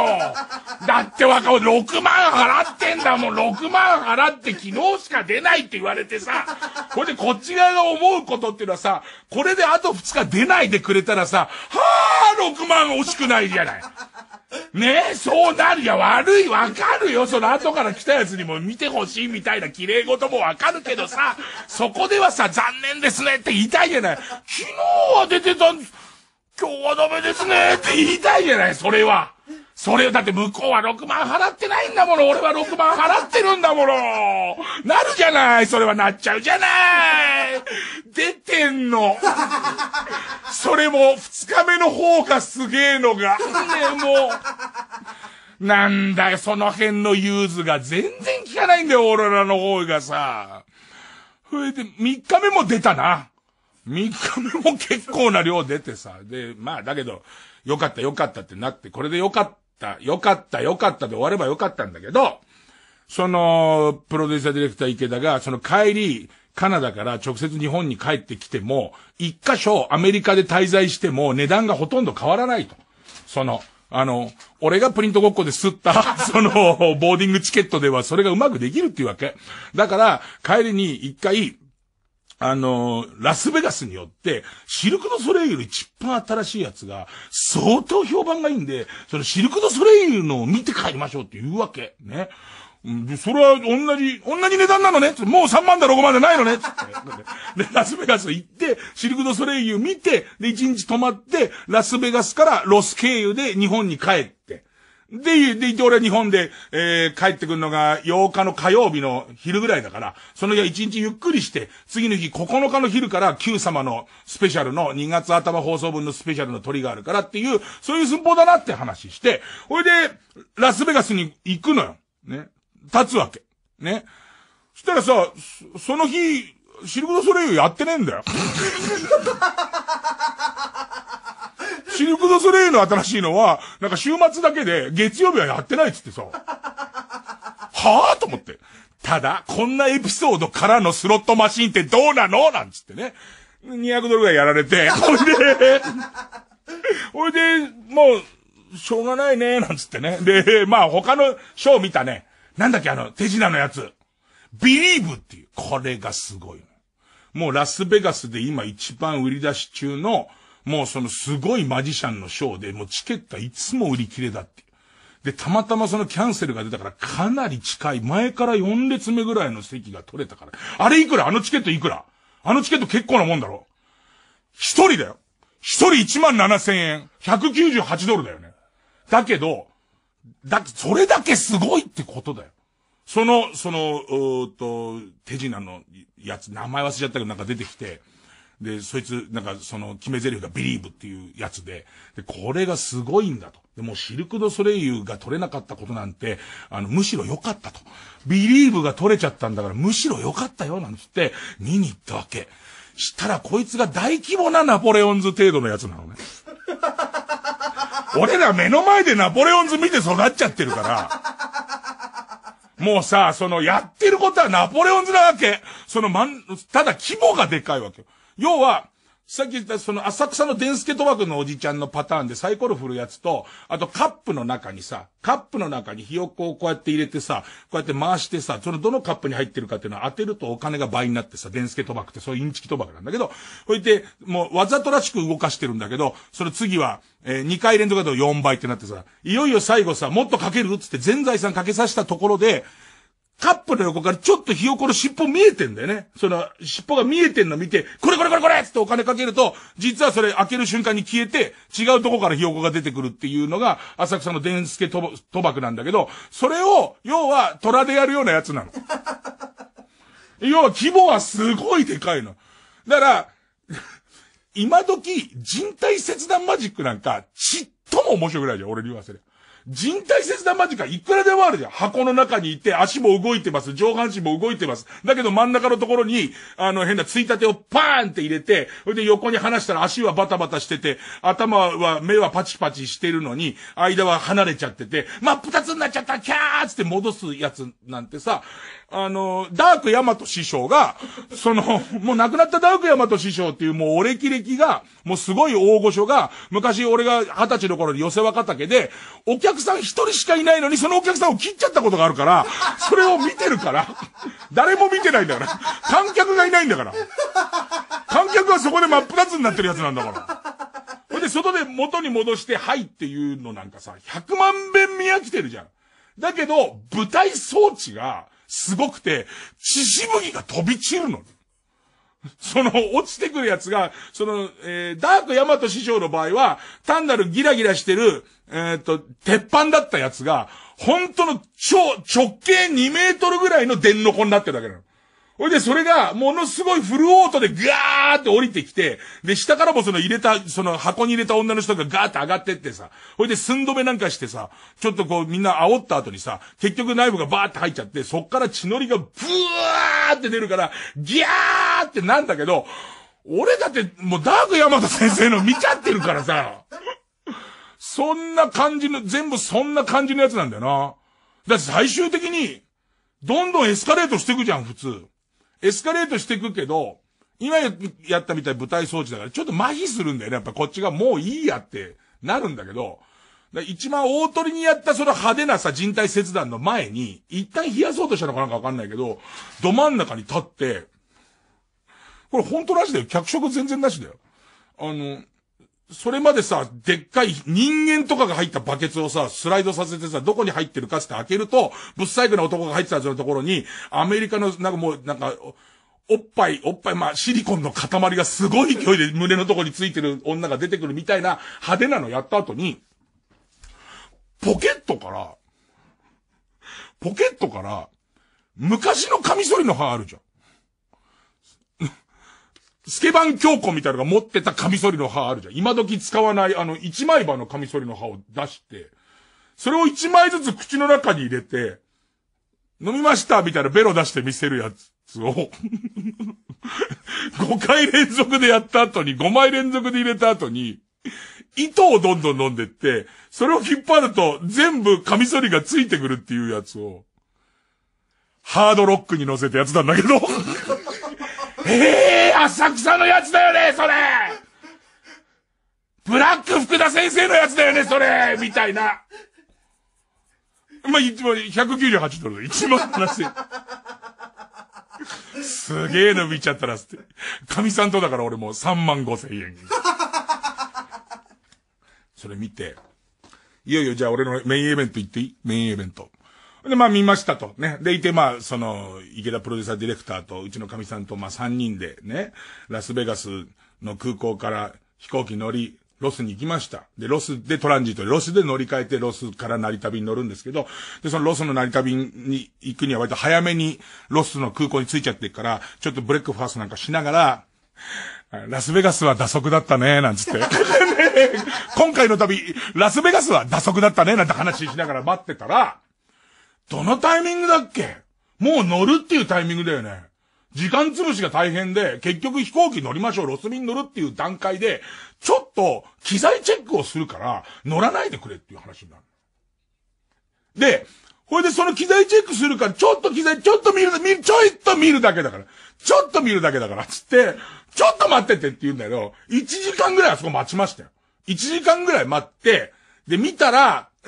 だって若尾6万払ってんだもん !6 万払って昨日しか出ないって言われてさ、これでこっち側が思うことっていうのはさ、これであと2日出ないでくれたらさ、はぁ !6 万惜しくないじゃないねえ、そうなる。や、悪い、わかるよ。その後から来たやつにも見てほしいみたいな綺麗事もわかるけどさ、そこではさ、残念ですねって言いたいじゃない。昨日は出てたん、今日はダメですねって言いたいじゃない、それは。それだって向こうは6万払ってないんだもの。俺は6万払ってるんだもの。なるじゃない。それはなっちゃうじゃない。出てんの。それも2日目の方がすげえのが。ねもう。なんだよ、その辺の融通が全然効かないんだよ、俺らの方がさ。それで、3日目も出たな。3日目も結構な量出てさ。で、まあ、だけど、よかったよかったってなって、これでよかった。た、よかった、よかったで終わればよかったんだけど、その、プロデューサーディレクター池田が、その帰り、カナダから直接日本に帰ってきても、一箇所アメリカで滞在しても値段がほとんど変わらないと。その、あの、俺がプリントごっこで吸った、その、ボーディングチケットではそれがうまくできるっていうわけ。だから、帰りに一回、あのラスベガスによって、シルク・ド・ソレイユよりちっ新しいやつが、相当評判がいいんで、そのシルク・ド・ソレイユのを見て帰りましょうって言うわけ。ね。で、それは同じ、同じ値段なのねもう3万だろ5万じゃないのねっで、ラスベガス行って、シルク・ド・ソレイユ見て、で、1日泊まって、ラスベガスからロス経由で日本に帰って。で、で、俺は俺日本で、えー、帰ってくるのが8日の火曜日の昼ぐらいだから、その日は1日ゆっくりして、次の日9日の昼から Q 様のスペシャルの2月頭放送分のスペシャルの鳥があるからっていう、そういう寸法だなって話して、ほいで、ラスベガスに行くのよ。ね。立つわけ。ね。そしたらさ、その日、シルク・ド・ソレイユやってねえんだよ。シルク・ド・ソレイユの新しいのは、なんか週末だけで月曜日はやってないっつってさ。はぁと思って。ただ、こんなエピソードからのスロットマシンってどうなのなんつってね。200ドルぐらいやられて、ほいで、ほいで、もう、しょうがないね、なんつってね。で、まあ他のショー見たね。なんだっけ、あの、手品のやつ。ビリーブっていう。これがすごい。もうラスベガスで今一番売り出し中の、もうそのすごいマジシャンのショーで、もうチケットはいつも売り切れだってで、たまたまそのキャンセルが出たからかなり近い、前から4列目ぐらいの席が取れたから。あれいくらあのチケットいくらあのチケット結構なもんだろ一人だよ一人1万7千円。198ドルだよね。だけど、だ、それだけすごいってことだよ。その、その、うと、手品のやつ、名前忘れちゃったけどなんか出てきて、で、そいつ、なんかその決め台詞がビリーブっていうやつで、で、これがすごいんだと。でもシルク・ド・ソレイユが取れなかったことなんて、あの、むしろ良かったと。ビリーブが取れちゃったんだから、むしろ良かったよ、なんつって、見に行ったわけ。したらこいつが大規模なナポレオンズ程度のやつなのね。俺ら目の前でナポレオンズ見て育っちゃってるから、もうさ、そのやってることはナポレオンズなわけ。そのまん、ただ規模がでかいわけ要は、さっき言ったその浅草の伝助賭博のおじちゃんのパターンでサイコロ振るやつと、あとカップの中にさ、カップの中にひよこをこうやって入れてさ、こうやって回してさ、そのどのカップに入ってるかっていうのは当てるとお金が倍になってさ、伝助賭博ってそういうインチキ賭博なんだけど、ほいて、もうわざとらしく動かしてるんだけど、その次は、えー、2回連続だと4倍ってなってさ、いよいよ最後さ、もっとかけるっつって全財産かけさせたところで、カップの横からちょっとひよこの尻尾見えてんだよね。その、尻尾が見えてんの見て、これこれこれこれつってお金かけると、実はそれ開ける瞬間に消えて、違うとこからひよこが出てくるっていうのが、浅草の伝助賭博なんだけど、それを、要は、虎でやるようなやつなの。要は、規模はすごいでかいの。だから、今時、人体切断マジックなんか、ちっとも面白くないじゃん、俺に言わせりゃ。人体切断マジいくらでもあるじゃん。箱の中にいて、足も動いてます。上半身も動いてます。だけど真ん中のところに、あの、変なついたてをパーンって入れて、それで横に離したら足はバタバタしてて、頭は、目はパチパチしてるのに、間は離れちゃってて、真っ二つになっちゃったキャーつって戻すやつなんてさ、あの、ダークヤマト師匠が、その、もう亡くなったダークヤマト師匠っていうもう俺れ歴が、もうすごい大御所が、昔俺が二十歳の頃に寄せ若竹で、お客さん一人しかいないのにそのお客さんを切っちゃったことがあるから、それを見てるから、誰も見てないんだから、観客がいないんだから。観客はそこで真っ二つになってるやつなんだから。ほんで、外で元に戻して、はいっていうのなんかさ、百万遍見飽きてるじゃん。だけど、舞台装置が、すごくて、血しぶきが飛び散るの。その、落ちてくるやつが、その、えー、ダークヤマト師匠の場合は、単なるギラギラしてる、えっ、ー、と、鉄板だったやつが、本当の超、直径2メートルぐらいの電の子になってるだけなの。ほいで、それが、ものすごいフルオートでガーって降りてきて、で、下からもその入れた、その箱に入れた女の人がガーって上がってってさ、ほいで、寸止めなんかしてさ、ちょっとこうみんな煽った後にさ、結局内部がバーって入っちゃって、そっから血のりがブワーって出るから、ギャーってなんだけど、俺だってもうダークヤマト先生の見ちゃってるからさ、そんな感じの、全部そんな感じのやつなんだよな。だって最終的に、どんどんエスカレートしていくじゃん、普通。エスカレートしていくけど、今やったみたい舞台装置だから、ちょっと麻痺するんだよね。やっぱこっちがもういいやってなるんだけど、一番大鳥にやったその派手なさ、人体切断の前に、一旦冷やそうとしたのかなんかわかんないけど、ど真ん中に立って、これ本当らしだよ。脚色全然なしだよ。あの、それまでさ、でっかい人間とかが入ったバケツをさ、スライドさせてさ、どこに入ってるかって開けると、ぶっ細工な男が入ってたのところに、アメリカの、なんかもう、なんか、おっぱい、おっぱい、まあ、シリコンの塊がすごい勢いで胸のとこについてる女が出てくるみたいな派手なのやった後に、ポケットから、ポケットから、昔のカミソリの刃あるじゃん。スケバン教子みたいなのが持ってたカミソリの刃あるじゃん。今時使わない、あの、一枚刃のカミソリの刃を出して、それを一枚ずつ口の中に入れて、飲みましたみたいなベロ出して見せるやつを5 回連続でやった後に、5枚連続で入れた後に、糸をどんどん飲んでって、それを引っ張ると全部カミソリがついてくるっていうやつを、ハードロックに乗せたやつなんだけど ええー、浅草のやつだよね、それブラック福田先生のやつだよね、それみたいな。まあ、つも198ドルで1万プラス。すげえ伸びちゃったらって。神さんとだから俺も3万5千円。それ見て、いよいよじゃあ俺のメインイベント行っていいメインイベント。で、まあ見ましたと。ね。で、いて、まあ、その、池田プロデューサーディレクターと、うちの神さんと、まあ3人でね、ラスベガスの空港から飛行機乗り、ロスに行きました。で、ロスでトランジットで、ロスで乗り換えて、ロスから成田便に乗るんですけど、で、そのロスの成田便に行くには割と早めに、ロスの空港に着いちゃってから、ちょっとブレックファーストなんかしながら、ラスベガスは打足だったね、なんつって。今回の旅、ラスベガスは打足だったね、なんて話しながら待ってたら、どのタイミングだっけもう乗るっていうタイミングだよね。時間潰しが大変で、結局飛行機乗りましょう、ロスミン乗るっていう段階で、ちょっと機材チェックをするから、乗らないでくれっていう話になる。で、ほいでその機材チェックするから、ちょっと機材、ちょっと見る、見ちょいっと見るだけだから、ちょっと見るだけだから、つって、ちょっと待っててって言うんだけど、1時間ぐらいあそこ待ちましたよ。1時間ぐらい待って、で、見たら、大丈夫、大丈夫、大丈夫、大丈夫、大丈夫って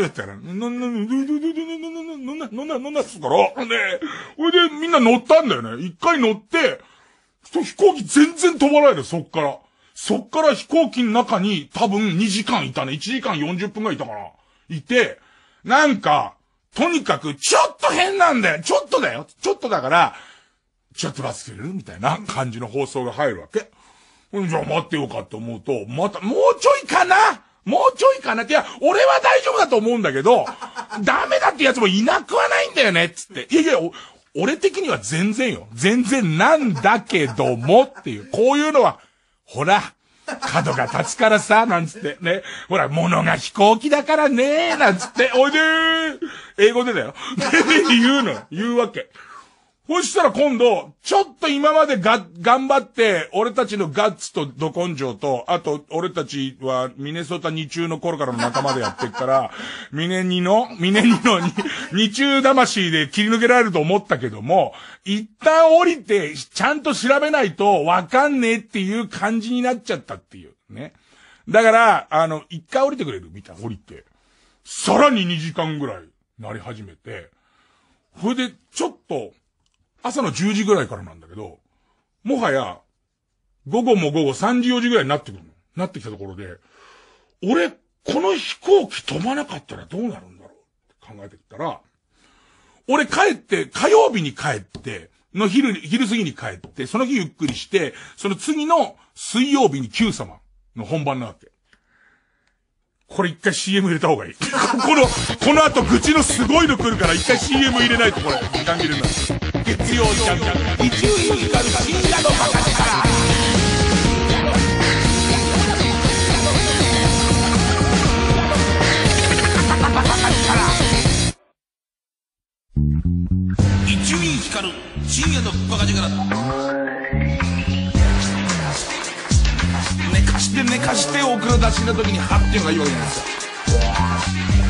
言ったら、んな、の、んな、の、んな、の、んな、っすから、ほんで、ほいでみんな乗ったんだよね。一回乗って、飛行機全然飛ばないで、そっから。そっから飛行機の中に多分2時間いたね。1時間40分ぐらいいたから。いて、なんか、とにかく、ちょっと変なんだよちょっとだよちょっとだから、ちょっと罰つけるみたいな感じの放送が入るわけ。じゃあ待ってようかと思うと、また、もうちょいかなもうちょいかな。いや、俺は大丈夫だと思うんだけど、ダメだってやつもいなくはないんだよね、つって。いやいや、俺的には全然よ。全然なんだけどもっていう。こういうのは、ほら、角が立つからさ、なんつって、ね。ほら、物が飛行機だからね、なんつって、おいでー英語でだよ。で、言うの。言うわけ。そしたら今度、ちょっと今までが、頑張って、俺たちのガッツとド根性と、あと、俺たちはミネソタ二中の頃からの仲間でやってっから、ミネニの、ミネニの 二中魂で切り抜けられると思ったけども、一旦降りて、ちゃんと調べないとわかんねえっていう感じになっちゃったっていう。ね。だから、あの、一回降りてくれるみたいな、降りて。さらに2時間ぐらいなり始めて、それで、ちょっと、朝の10時ぐらいからなんだけど、もはや、午後も午後3時4時ぐらいになってくるの。なってきたところで、俺、この飛行機飛ばなかったらどうなるんだろうって考えてきたら、俺帰って、火曜日に帰って、の昼、昼過ぎに帰って、その日ゆっくりして、その次の水曜日に Q 様の本番なわけ。これ一回 CM 入れた方がいい。この、この後愚痴のすごいの来るから一回 CM 入れないとこれ、時間切れない。月曜ジャンジャン一流ミュージカル深夜の一流深夜の寝かして寝かしてお風呂出しの時にハッていうのがいいわけなんですよ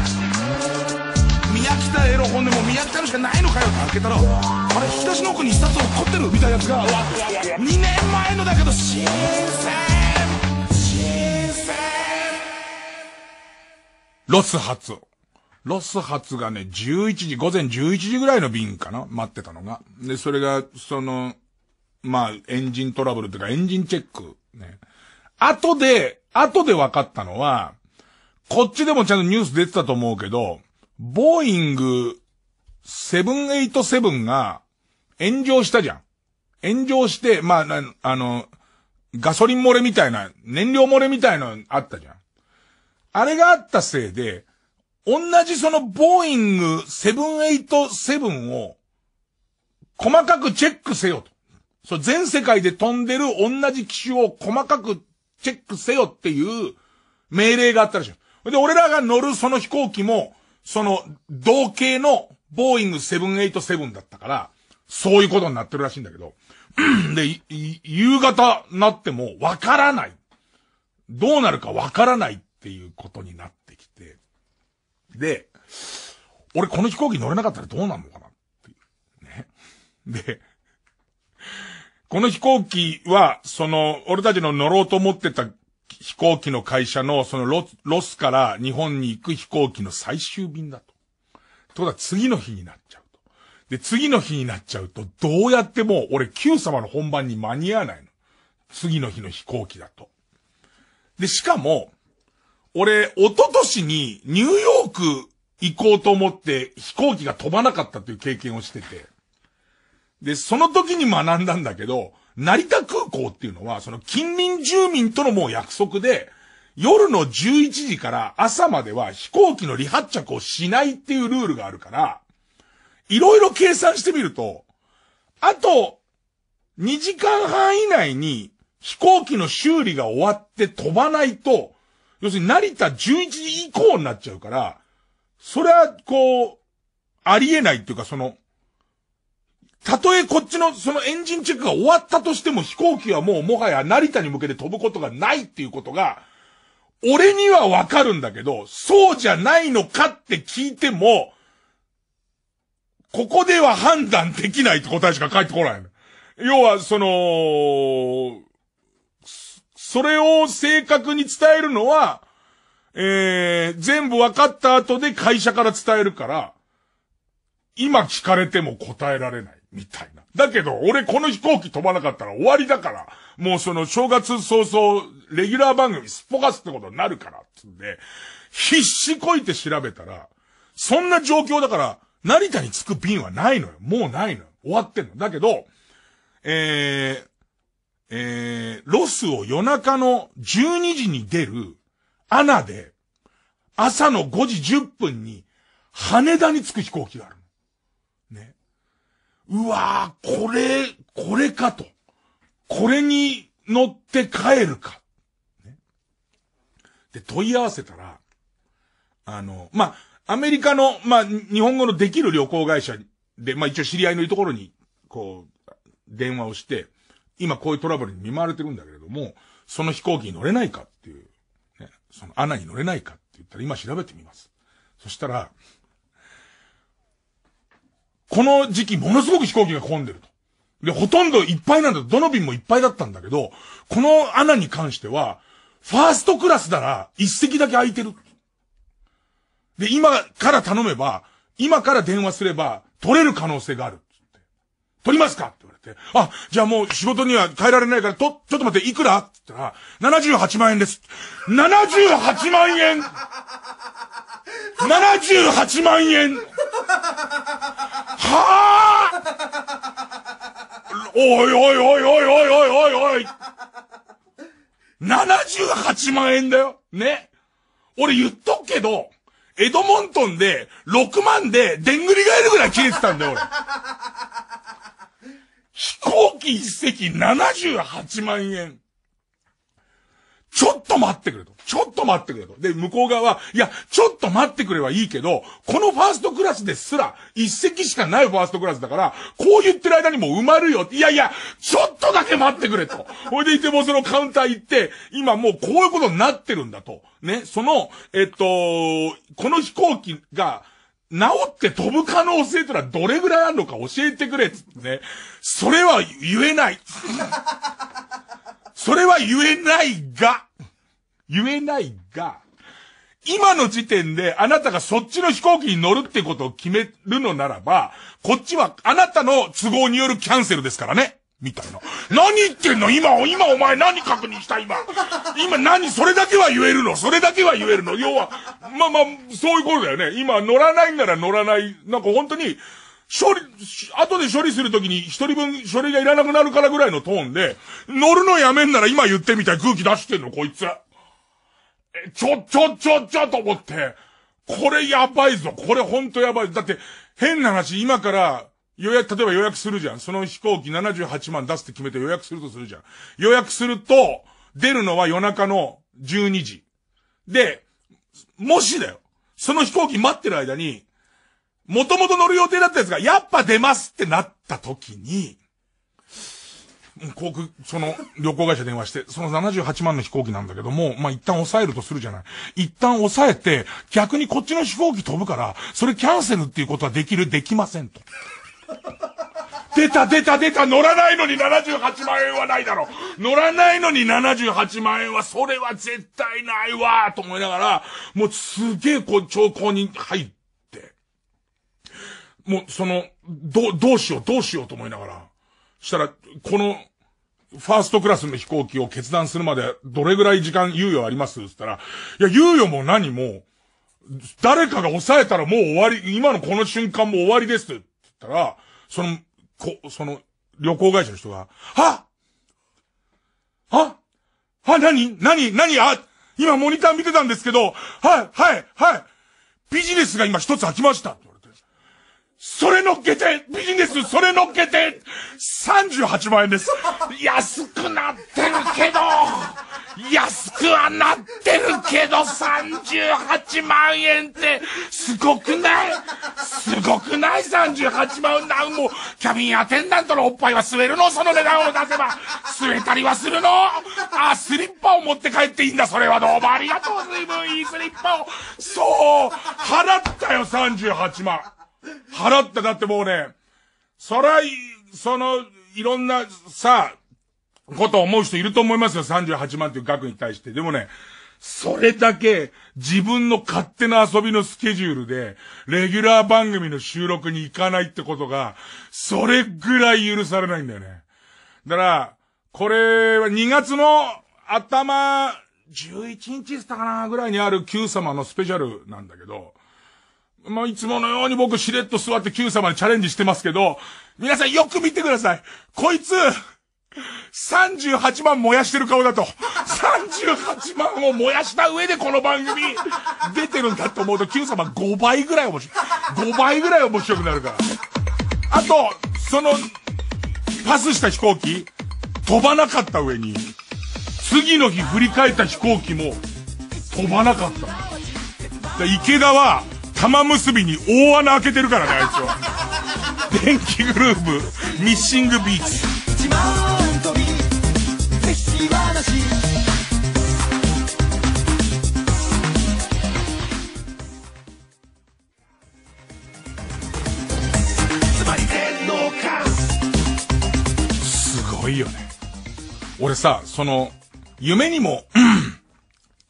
た絵の本でも見飽きたるしかないのかよっ開けたらあれ引き出しの奥に一冊落っってるみたいなやつが2年前のだけど新鮮新鮮ロス発ロス発がね、11時、午前11時ぐらいの便かな待ってたのが。で、それが、その、まあ、エンジントラブルというか、エンジンチェック。ね。後で、後で分かったのは、こっちでもちゃんとニュース出てたと思うけど、ボーイング787が炎上したじゃん。炎上して、まあ、あの、ガソリン漏れみたいな、燃料漏れみたいなのあったじゃん。あれがあったせいで、同じそのボーイング787を細かくチェックせよと。そう、全世界で飛んでる同じ機種を細かくチェックせよっていう命令があったらしい。で、俺らが乗るその飛行機も、その、同型の、ボーイング787だったから、そういうことになってるらしいんだけど、で、夕方なってもわからない。どうなるかわからないっていうことになってきて、で、俺この飛行機乗れなかったらどうなるのかなっていう。ね。で、この飛行機は、その、俺たちの乗ろうと思ってた飛行機の会社の、そのロロスから日本に行く飛行機の最終便だと。ってことは次の日になっちゃうと。で、次の日になっちゃうと、どうやっても俺 Q 様の本番に間に合わないの。次の日の飛行機だと。で、しかも、俺、一昨年にニューヨーク行こうと思って飛行機が飛ばなかったという経験をしてて。で、その時に学んだんだけど、成田空校っていうのは、その近隣住民とのもう約束で、夜の11時から朝までは飛行機の離発着をしないっていうルールがあるから、いろいろ計算してみると、あと、2時間半以内に飛行機の修理が終わって飛ばないと、要するに成田11時以降になっちゃうから、それは、こう、ありえないっていうか、その、たとえこっちのそのエンジンチェックが終わったとしても飛行機はもうもはや成田に向けて飛ぶことがないっていうことが、俺にはわかるんだけど、そうじゃないのかって聞いても、ここでは判断できないって答えしか返ってこない要は、その、それを正確に伝えるのは、えー、全部分かった後で会社から伝えるから、今聞かれても答えられない。みたいな。だけど、俺この飛行機飛ばなかったら終わりだから、もうその正月早々、レギュラー番組すっぽかすってことになるから、つんで、必死こいて調べたら、そんな状況だから、成田に着く便はないのよ。もうないのよ。終わってんの。だけど、えー、えー、ロスを夜中の12時に出る、アナで、朝の5時10分に、羽田に着く飛行機がある。うわーこれ、これかと。これに乗って帰るか。ね、で、問い合わせたら、あの、まあ、アメリカの、まあ、日本語のできる旅行会社で、まあ、一応知り合いのところに、こう、電話をして、今こういうトラブルに見舞われてるんだけれども、その飛行機に乗れないかっていう、ね、その穴に乗れないかって言ったら、今調べてみます。そしたら、この時期ものすごく飛行機が混んでると。で、ほとんどいっぱいなんだ。どの便もいっぱいだったんだけど、この穴に関しては、ファーストクラスなら一席だけ空いてる。で、今から頼めば、今から電話すれば、取れる可能性がある。取りますかって言われて、あ、じゃあもう仕事には変えられないから、と、ちょっと待って、いくらって言ったら、78万円です。78万円 !78 万円おいおいおいおいおいおいおいおい !78 万円だよね俺言っとくけど、エドモントンで6万ででんぐり返るぐらい切れてたんだよ俺。飛行機一隻78万円。ちょっと待ってくれと。ちょっと待ってくれと。で、向こう側は、いや、ちょっと待ってくれはいいけど、このファーストクラスですら、一席しかないファーストクラスだから、こう言ってる間にもう埋まるよ。いやいや、ちょっとだけ待ってくれと。ほいでいてもそのカウンター行って、今もうこういうことになってるんだと。ね、その、えっと、この飛行機が、治って飛ぶ可能性とのはどれぐらいあるのか教えてくれっつってね。それは言えない。それは言えないが、言えないが、今の時点であなたがそっちの飛行機に乗るってことを決めるのならば、こっちはあなたの都合によるキャンセルですからね。みたいな。何言ってんの今、今お前何確認した今。今何それだけは言えるのそれだけは言えるの要は、まあまあ、そういうことだよね。今乗らないなら乗らない。なんか本当に、処理、後で処理するときに一人分書類がいらなくなるからぐらいのトーンで、乗るのやめんなら今言ってみたい空気出してんの、こいつ。え、ちょ、ちょ、ちょ、ちょ、と思って、これやばいぞ、これほんとやばい。だって、変な話、今から、予約、例えば予約するじゃん。その飛行機78万出すって決めて予約するとするじゃん。予約すると、出るのは夜中の12時。で、もしだよ。その飛行機待ってる間に、もともと乗る予定だったやつが、やっぱ出ますってなった時に、航空、その、旅行会社電話して、その78万の飛行機なんだけども、まあ、一旦抑えるとするじゃない。一旦抑えて、逆にこっちの飛行機飛ぶから、それキャンセルっていうことはできる、できませんと。出た出た出た乗らないのに78万円はないだろ乗らないのに78万円はそれは絶対ないわと思いながら、もうすげえこう、兆候に入って、もう、その、どう、どうしよう、どうしようと思いながら。したら、この、ファーストクラスの飛行機を決断するまで、どれぐらい時間猶予ありますって言ったら、いや、猶予も何も、誰かが抑えたらもう終わり、今のこの瞬間も終わりですって言ったら、その、こ、その、旅行会社の人が、ははは何何何あ今モニター見てたんですけど、はい、はい、はい。ビジネスが今一つ開きました。それ乗っけて、ビジネスそれ乗っけて、38万円です。安くなってるけど、安くはなってるけど、38万円って、すごくないすごくない ?38 万円なんも、キャビンアテンダントのおっぱいは吸えるのその値段を出せば。吸えたりはするのあ、スリッパを持って帰っていいんだ。それはどうもありがとう。随分いいスリッパを。そう、払ったよ、38万。払った。だってもうね、そら、その、いろんな、さ、ことを思う人いると思いますよ。38万という額に対して。でもね、それだけ自分の勝手な遊びのスケジュールで、レギュラー番組の収録に行かないってことが、それぐらい許されないんだよね。だから、これは2月の頭、11日したかなぐらいにある Q 様のスペシャルなんだけど、まあ、いつものように僕しれっと座って Q 様にチャレンジしてますけど、皆さんよく見てください。こいつ、38万燃やしてる顔だと。38万を燃やした上でこの番組出てるんだと思うと Q 様5倍ぐらい面白い。5倍ぐらい面白くなるから。あと、その、パスした飛行機、飛ばなかった上に、次の日振り返った飛行機も、飛ばなかった。池田は、玉結びに大穴開けてるからね、あいつは。電気グルーブ、ミッシングビーツ。すごいよね。俺さ、その、夢にも、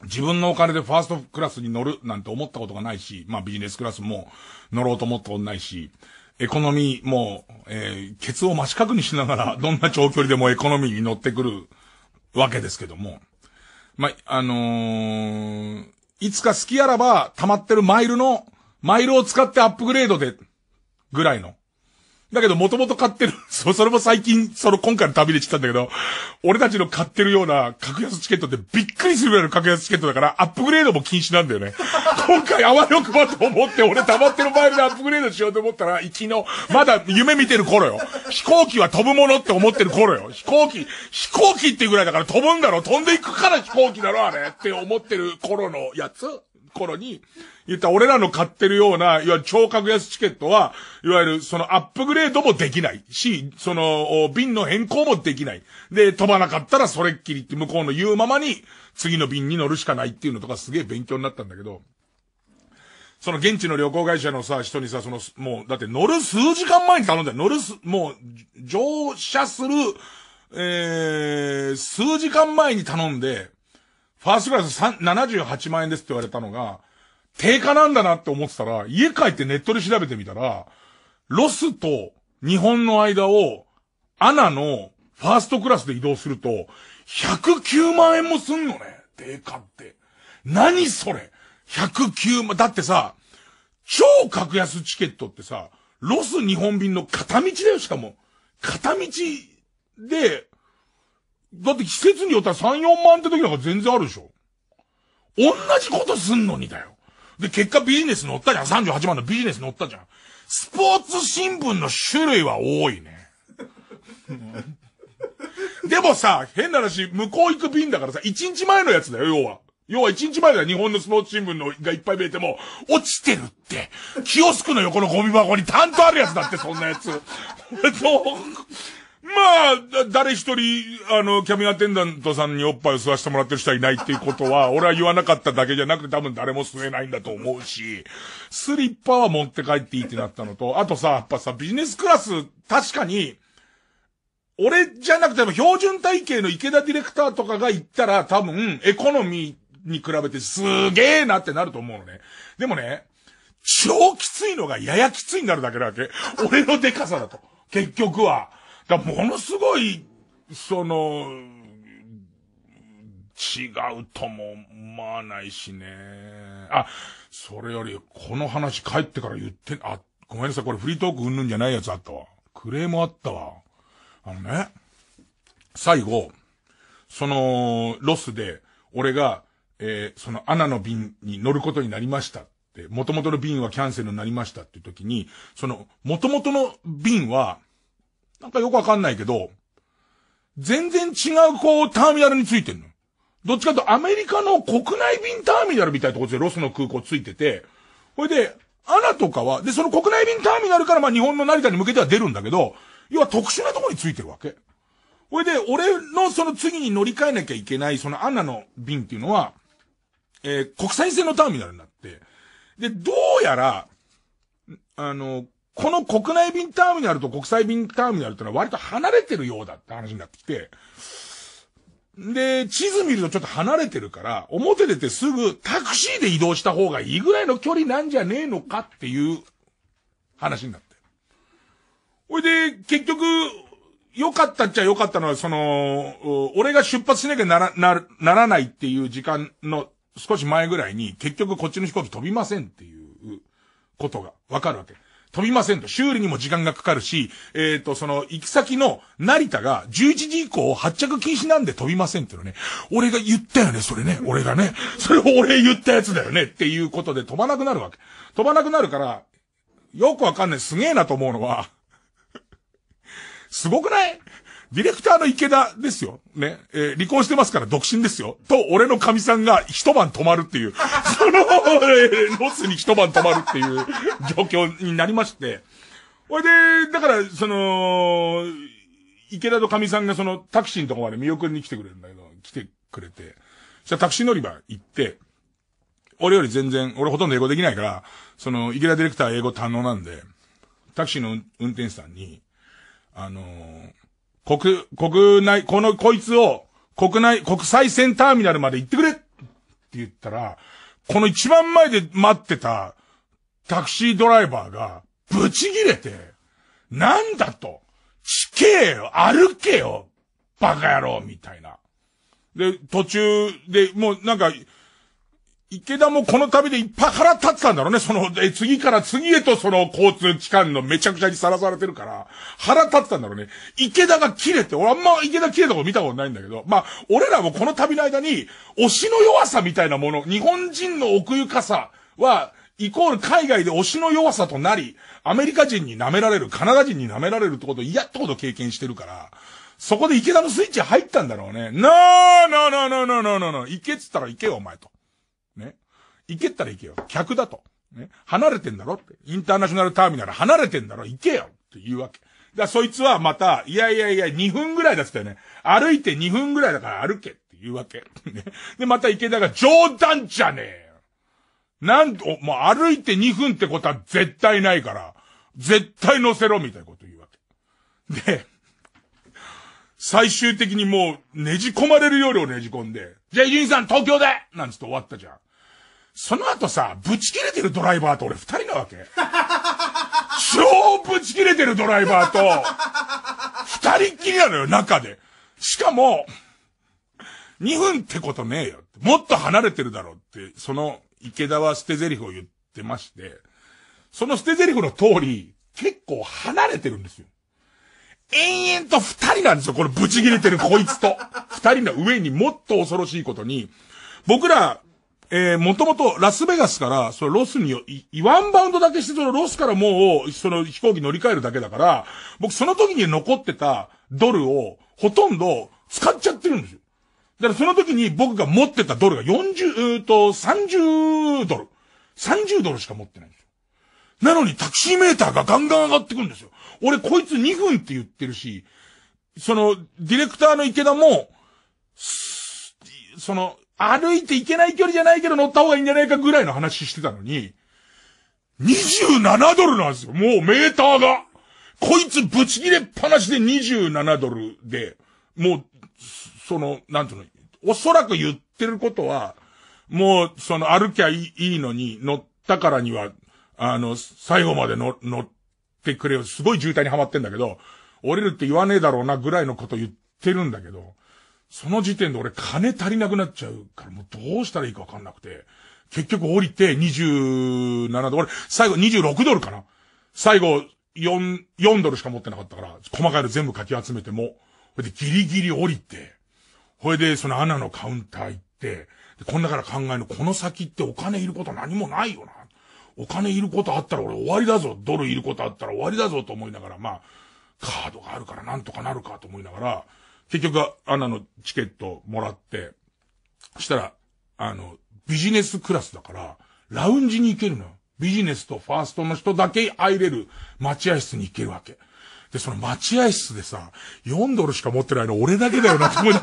自分のお金でファーストクラスに乗るなんて思ったことがないし、まあビジネスクラスも乗ろうと思ったことないし、エコノミーも、えー、ケツを真四角にしながら、どんな長距離でもエコノミーに乗ってくるわけですけども。まあ、あのー、いつか好きやらば、溜まってるマイルの、マイルを使ってアップグレードで、ぐらいの。だけど、もともと買ってる、そ それも最近、その今回の旅で来たんだけど、俺たちの買ってるような格安チケットってびっくりするぐらいの格安チケットだから、アップグレードも禁止なんだよね。今回、あわよくばと思って、俺溜まってる場イルでアップグレードしようと思ったら、行きの、まだ夢見てる頃よ。飛行機は飛ぶものって思ってる頃よ。飛行機、飛行機ってぐらいだから飛ぶんだろ飛んでいくから飛行機だろあれって思ってる頃のやつ頃に、言った俺らの買ってるような、いわゆる超格安チケットは、いわゆるそのアップグレードもできないし、その、便の変更もできない。で、飛ばなかったらそれっきりって向こうの言うままに、次の便に乗るしかないっていうのとかすげえ勉強になったんだけど、その現地の旅行会社のさ、人にさ、その、もう、だって乗る数時間前に頼んだよ。乗るす、もう、乗車する、えー、数時間前に頼んで、ファーストクラス78万円ですって言われたのが、定価なんだなって思ってたら、家帰ってネットで調べてみたら、ロスと日本の間を、アナのファーストクラスで移動すると、109万円もすんのね。定価って。何それ ?109 万、だってさ、超格安チケットってさ、ロス日本便の片道だよ、しかも。片道で、だって季節によったら3、4万って時なんか全然あるでしょ。同じことすんのにだよ。で、結果ビジネス乗ったじゃん。38万のビジネス乗ったじゃん。スポーツ新聞の種類は多いね。でもさ、変な話、向こう行く便だからさ、1日前のやつだよ、要は。要は1日前だよ、日本のスポーツ新聞のがいっぱい見えても、落ちてるって。キオスクの横のゴミ箱に担当あるやつだって、そんなやつ。まあ、誰一人、あの、キャミアテンダントさんにおっぱいを吸わせてもらってる人はいないっていうことは、俺は言わなかっただけじゃなくて多分誰も吸えないんだと思うし、スリッパは持って帰っていいってなったのと、あとさ、やっぱさ、ビジネスクラス、確かに、俺じゃなくても標準体系の池田ディレクターとかが行ったら多分、エコノミーに比べてすげえなってなると思うのね。でもね、超きついのがややきついになるだけだわけ。俺のデカさだと。結局は。だものすごい、その、違うとも思わないしね。あ、それより、この話帰ってから言って、あ、ごめんなさい、これフリートークうんぬんじゃないやつあったわ。クレームあったわ。あのね、最後、その、ロスで、俺が、えー、その、アナの便に乗ることになりましたって、元々の便はキャンセルになりましたっていう時に、その、元々の便は、なんかよくわかんないけど、全然違うこうターミナルについてんの。どっちかというとアメリカの国内便ターミナルみたいなとこでロスの空港ついてて。ほいで、アナとかは、で、その国内便ターミナルからまあ日本の成田に向けては出るんだけど、要は特殊なとこについてるわけ。ほいで、俺のその次に乗り換えなきゃいけない、そのアナの便っていうのは、えー、国際線のターミナルになって、で、どうやら、あの、この国内便ターミナルと国際便ターミナルってのは割と離れてるようだって話になってきて、で、地図見るとちょっと離れてるから、表出てすぐタクシーで移動した方がいいぐらいの距離なんじゃねえのかっていう話になって。ほいで、結局、良かったっちゃ良かったのは、その、俺が出発しなきゃなら、な、ならないっていう時間の少し前ぐらいに、結局こっちの飛行機飛びませんっていうことがわかるわけ。飛びませんと。修理にも時間がかかるし、えっ、ー、と、その、行き先の成田が11時以降発着禁止なんで飛びませんっていうのね。俺が言ったよね、それね。俺がね。それ俺言ったやつだよね。っていうことで飛ばなくなるわけ。飛ばなくなるから、よくわかんない。すげえなと思うのは、すごくないディレクターの池田ですよ。ね。えー、離婚してますから独身ですよ。と、俺の神さんが一晩泊まるっていう、その、えー、ロスに一晩泊まるっていう 状況になりまして。ほいで、だから、その、池田と神さんがそのタクシーのとこまで見送りに来てくれるんだけど、来てくれて。じゃタクシー乗り場行って、俺より全然、俺ほとんど英語できないから、その、池田ディレクター英語堪能なんで、タクシーの運転手さんに、あのー国、国内、この、こいつを、国内、国際線ターミナルまで行ってくれって言ったら、この一番前で待ってた、タクシードライバーが、ブチ切れて、なんだと、地形よ、歩けよ、バカ野郎、みたいな。で、途中で、もうなんか、池田もこの旅でいっぱい腹立ってたんだろうね。その、え、次から次へとその交通機関のめちゃくちゃにさらされてるから、腹立ってたんだろうね。池田が切れて、俺あんま池田切れたこと見たことないんだけど、まあ、俺らもこの旅の間に、推しの弱さみたいなもの、日本人の奥ゆかさは、イコール海外で推しの弱さとなり、アメリカ人に舐められる、カナダ人に舐められるってことを嫌ってこと経験してるから、そこで池田のスイッチ入ったんだろうね。なあ、なあ、なあ、なあ、なあ、なあ、なあ、行けっつったらいけよ、お前と。ね。行けったら行けよ。客だと。ね。離れてんだろって。インターナショナルターミナル離れてんだろ行けよって言うわけ。だそいつはまた、いやいやいや、2分ぐらいだっったよね。歩いて2分ぐらいだから歩けって言うわけ。で、また池田が冗談じゃねえなんと、もう歩いて2分ってことは絶対ないから、絶対乗せろみたいなこと言うわけ。で、最終的にもうねじ込まれるようをねじ込んで、じゃあ伊集院さん東京でなんつって終わったじゃん。その後さ、ぶち切れてるドライバーと俺二人なわけ。超ぶち切れてるドライバーと、二人っきりなのよ、中で。しかも、二分ってことねえよ。もっと離れてるだろうって、その池田は捨て台詞を言ってまして、その捨て台詞の通り、結構離れてるんですよ。延々と二人なんですよ、このブチ切れてるこいつと。二人の上にもっと恐ろしいことに、僕ら、えー、もともとラスベガスから、そのロスによ、い、ワンバウンドだけして、そのロスからもう、その飛行機乗り換えるだけだから、僕その時に残ってたドルを、ほとんど使っちゃってるんですよ。だからその時に僕が持ってたドルが40、うー、と、30ドル。30ドルしか持ってないんですよ。なのにタクシーメーターがガンガン上がってくんですよ。俺こいつ2分って言ってるし、その、ディレクターの池田も、その、歩いていけない距離じゃないけど乗った方がいいんじゃないかぐらいの話してたのに、27ドルなんですよ、もうメーターが。こいつぶち切れっぱなしで27ドルで、もう、その、なんていうの、おそらく言ってることは、もう、その歩きゃいいのに乗ったからには、あの、最後まで乗ってくれよ。すごい渋滞にはまってんだけど、降りるって言わねえだろうなぐらいのこと言ってるんだけど、その時点で俺金足りなくなっちゃうから、もうどうしたらいいかわかんなくて。結局降りて27ドル、俺、最後26ドルかな。最後、4、4ドルしか持ってなかったから、細かいの全部かき集めても、ほいでギリギリ降りて、ほいでその穴のカウンター行って、で、こんなから考えるの、この先ってお金いること何もないよな。お金いることあったら俺終わりだぞ。ドルいることあったら終わりだぞと思いながら、まあ、カードがあるからなんとかなるかと思いながら、結局、アナのチケットもらって、したら、あの、ビジネスクラスだから、ラウンジに行けるのよ。ビジネスとファーストの人だけ入れる待合室に行けるわけ。で、その待合室でさ、4ドルしか持ってないの俺だけだよなて思い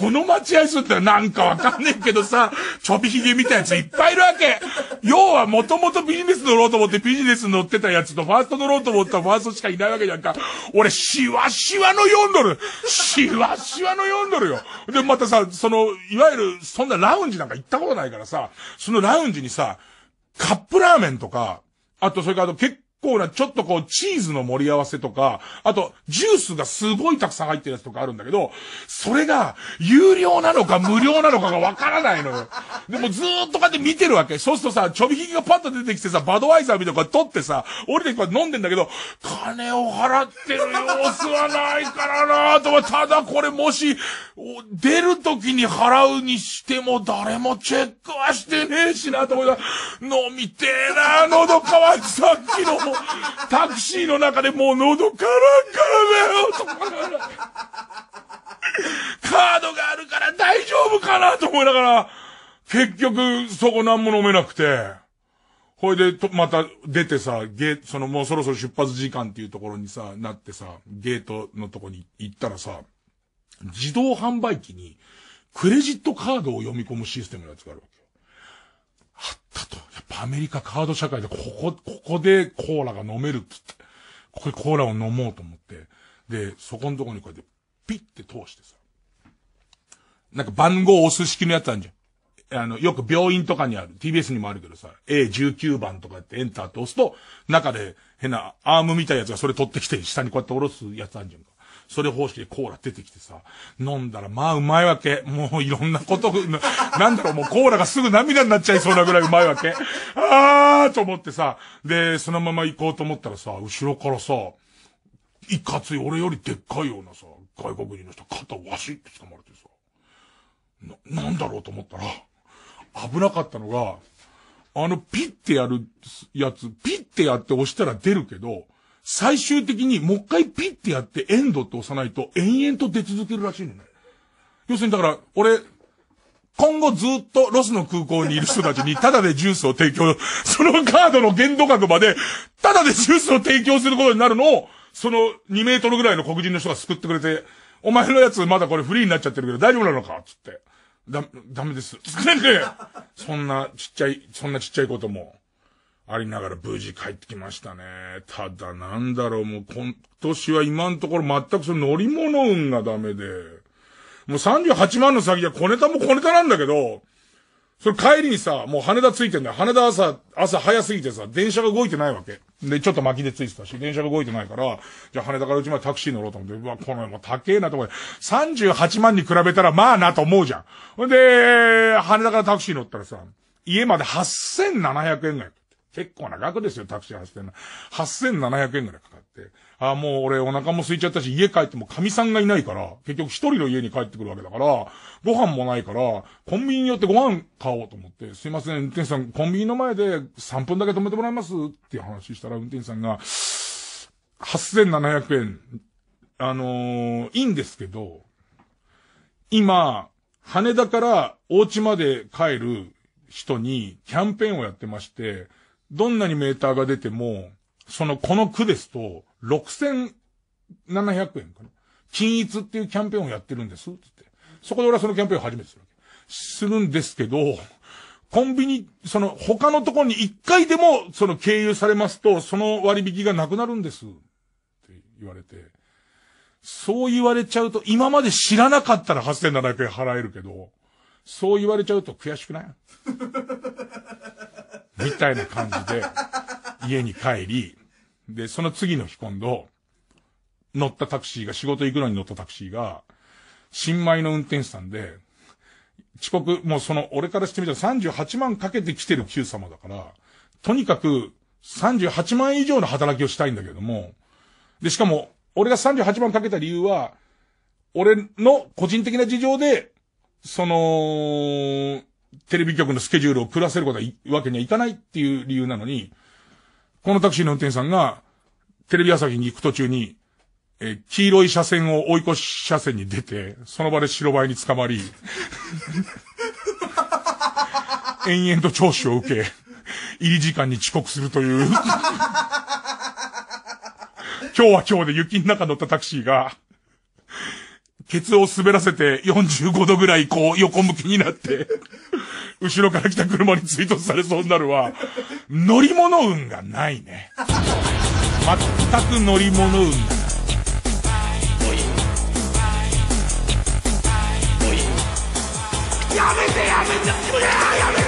この待合室ってなんかわかんねえけどさ、ちょびひげみたいなやついっぱいいるわけ。要はもともとビジネス乗ろうと思ってビジネス乗ってたやつとファースト乗ろうと思ったファーストしかいないわけじゃんか。俺、シワシワの4ドル。シワシワの4ドルよ。で、またさ、その、いわゆる、そんなラウンジなんか行ったことないからさ、そのラウンジにさ、カップラーメンとか、あとそれから結構な、ちょっとこう、チーズの盛り合わせとか、あと、ジュースがすごいたくさん入ってるやつとかあるんだけど、それが、有料なのか無料なのかがわからないのよ。でもずーっとこうやって見てるわけ。そうするとさ、ちょびひげがパッと出てきてさ、バドワイザーみたいなの取ってさ、降りてこう飲んでんだけど、金を払ってる様子はないからなぁとは、ただこれもし、出る時に払うにしても誰もチェックはしてねえしなと思いな飲みてえなぁ、喉乾いさっきのもう、タクシーの中でもう喉カランカラだよとカードがあるから大丈夫かなと思いながら、結局、そこ何も飲めなくて。ほいで、と、また出てさ、ゲー、そのもうそろそろ出発時間っていうところにさ、なってさ、ゲートのとこに行ったらさ、自動販売機に、クレジットカードを読み込むシステムのやつがあるわけ。アメリカカード社会で、ここ、ここでコーラが飲めるっつって、ここでコーラを飲もうと思って、で、そこのとこにこうやって、ピッて通してさ、なんか番号押す式のやつあるじゃん。あの、よく病院とかにある、TBS にもあるけどさ、A19 番とかってエンターって押すと、中で変なアームみたいなやつがそれ取ってきて、下にこうやって下ろすやつあるじゃんそれ方式でコーラ出てきてさ、飲んだら、まあうまいわけ。もういろんなこと、なんだろう、もうコーラがすぐ涙になっちゃいそうなぐらいうまいわけ。あーと思ってさ、で、そのまま行こうと思ったらさ、後ろからさ、いかつい、俺よりでっかいようなさ、外国人の人、肩わしって掴まれてさ、な、なんだろうと思ったら、危なかったのが、あの、ピッてやるやつ、ピッてやって押したら出るけど、最終的にもう一回ピッてやってエンドって押さないと延々と出続けるらしいのね。要するにだから、俺、今後ずっとロスの空港にいる人たちにタダでジュースを提供、そのカードの限度額までタダでジュースを提供することになるのを、その2メートルぐらいの黒人の人が救ってくれて、お前のやつまだこれフリーになっちゃってるけど大丈夫なのかつって。だ、ダメです。つって、そんなちっちゃい、そんなちっちゃいことも。ありながら無事帰ってきましたね。ただなんだろう、もう今年は今のところ全くその乗り物運がダメで、もう38万の先じゃ小ネタも小ネタなんだけど、それ帰りにさ、もう羽田ついてんだよ。羽田朝、朝早すぎてさ、電車が動いてないわけ。で、ちょっと巻きでついてたし、電車が動いてないから、じゃあ羽田からうちまでタクシー乗ろうと思って、うわ、この辺も高えなとこで、38万に比べたらまあなと思うじゃん。ほんで、羽田からタクシー乗ったらさ、家まで8700円ぐらい。結構な額ですよ、タクシー走ってるの。8700円ぐらいかかって。ああ、もう俺お腹も空いちゃったし、家帰っても神さんがいないから、結局一人の家に帰ってくるわけだから、ご飯もないから、コンビニによってご飯買おうと思って、すいません、運転手さん、コンビニの前で3分だけ止めてもらいますっていう話したら、運転手さんが、8700円、あのー、いいんですけど、今、羽田からお家まで帰る人にキャンペーンをやってまして、どんなにメーターが出ても、その、この区ですと、6700円かな。均一っていうキャンペーンをやってるんです。つって。そこで俺はそのキャンペーンを初めてするわけ。するんですけど、コンビニ、その、他のところに一回でも、その、経由されますと、その割引がなくなるんです。って言われて。そう言われちゃうと、今まで知らなかったら8700円払えるけど、そう言われちゃうと悔しくないみたいな感じで、家に帰り、で、その次の日今度、乗ったタクシーが、仕事行くのに乗ったタクシーが、新米の運転手さんで、遅刻、もうその、俺からしてみたら38万かけてきてる Q 様だから、とにかく38万以上の働きをしたいんだけども、で、しかも、俺が38万かけた理由は、俺の個人的な事情で、その、テレビ局のスケジュールを暮らせることはいわけにはいかないっていう理由なのに、このタクシーの運転手さんが、テレビ朝日に行く途中に、え黄色い車線を追い越し車線に出て、その場で白バイに捕まり、延々と聴取を受け、入り時間に遅刻するという 今日は今日で雪の中乗ったタクシーが、ケツを滑らせて45度ぐらいこう横向きになって、後ろから来た車に追突されそうになるわ。乗り物運がないね。全く乗り物運がない。やめてやめてやめて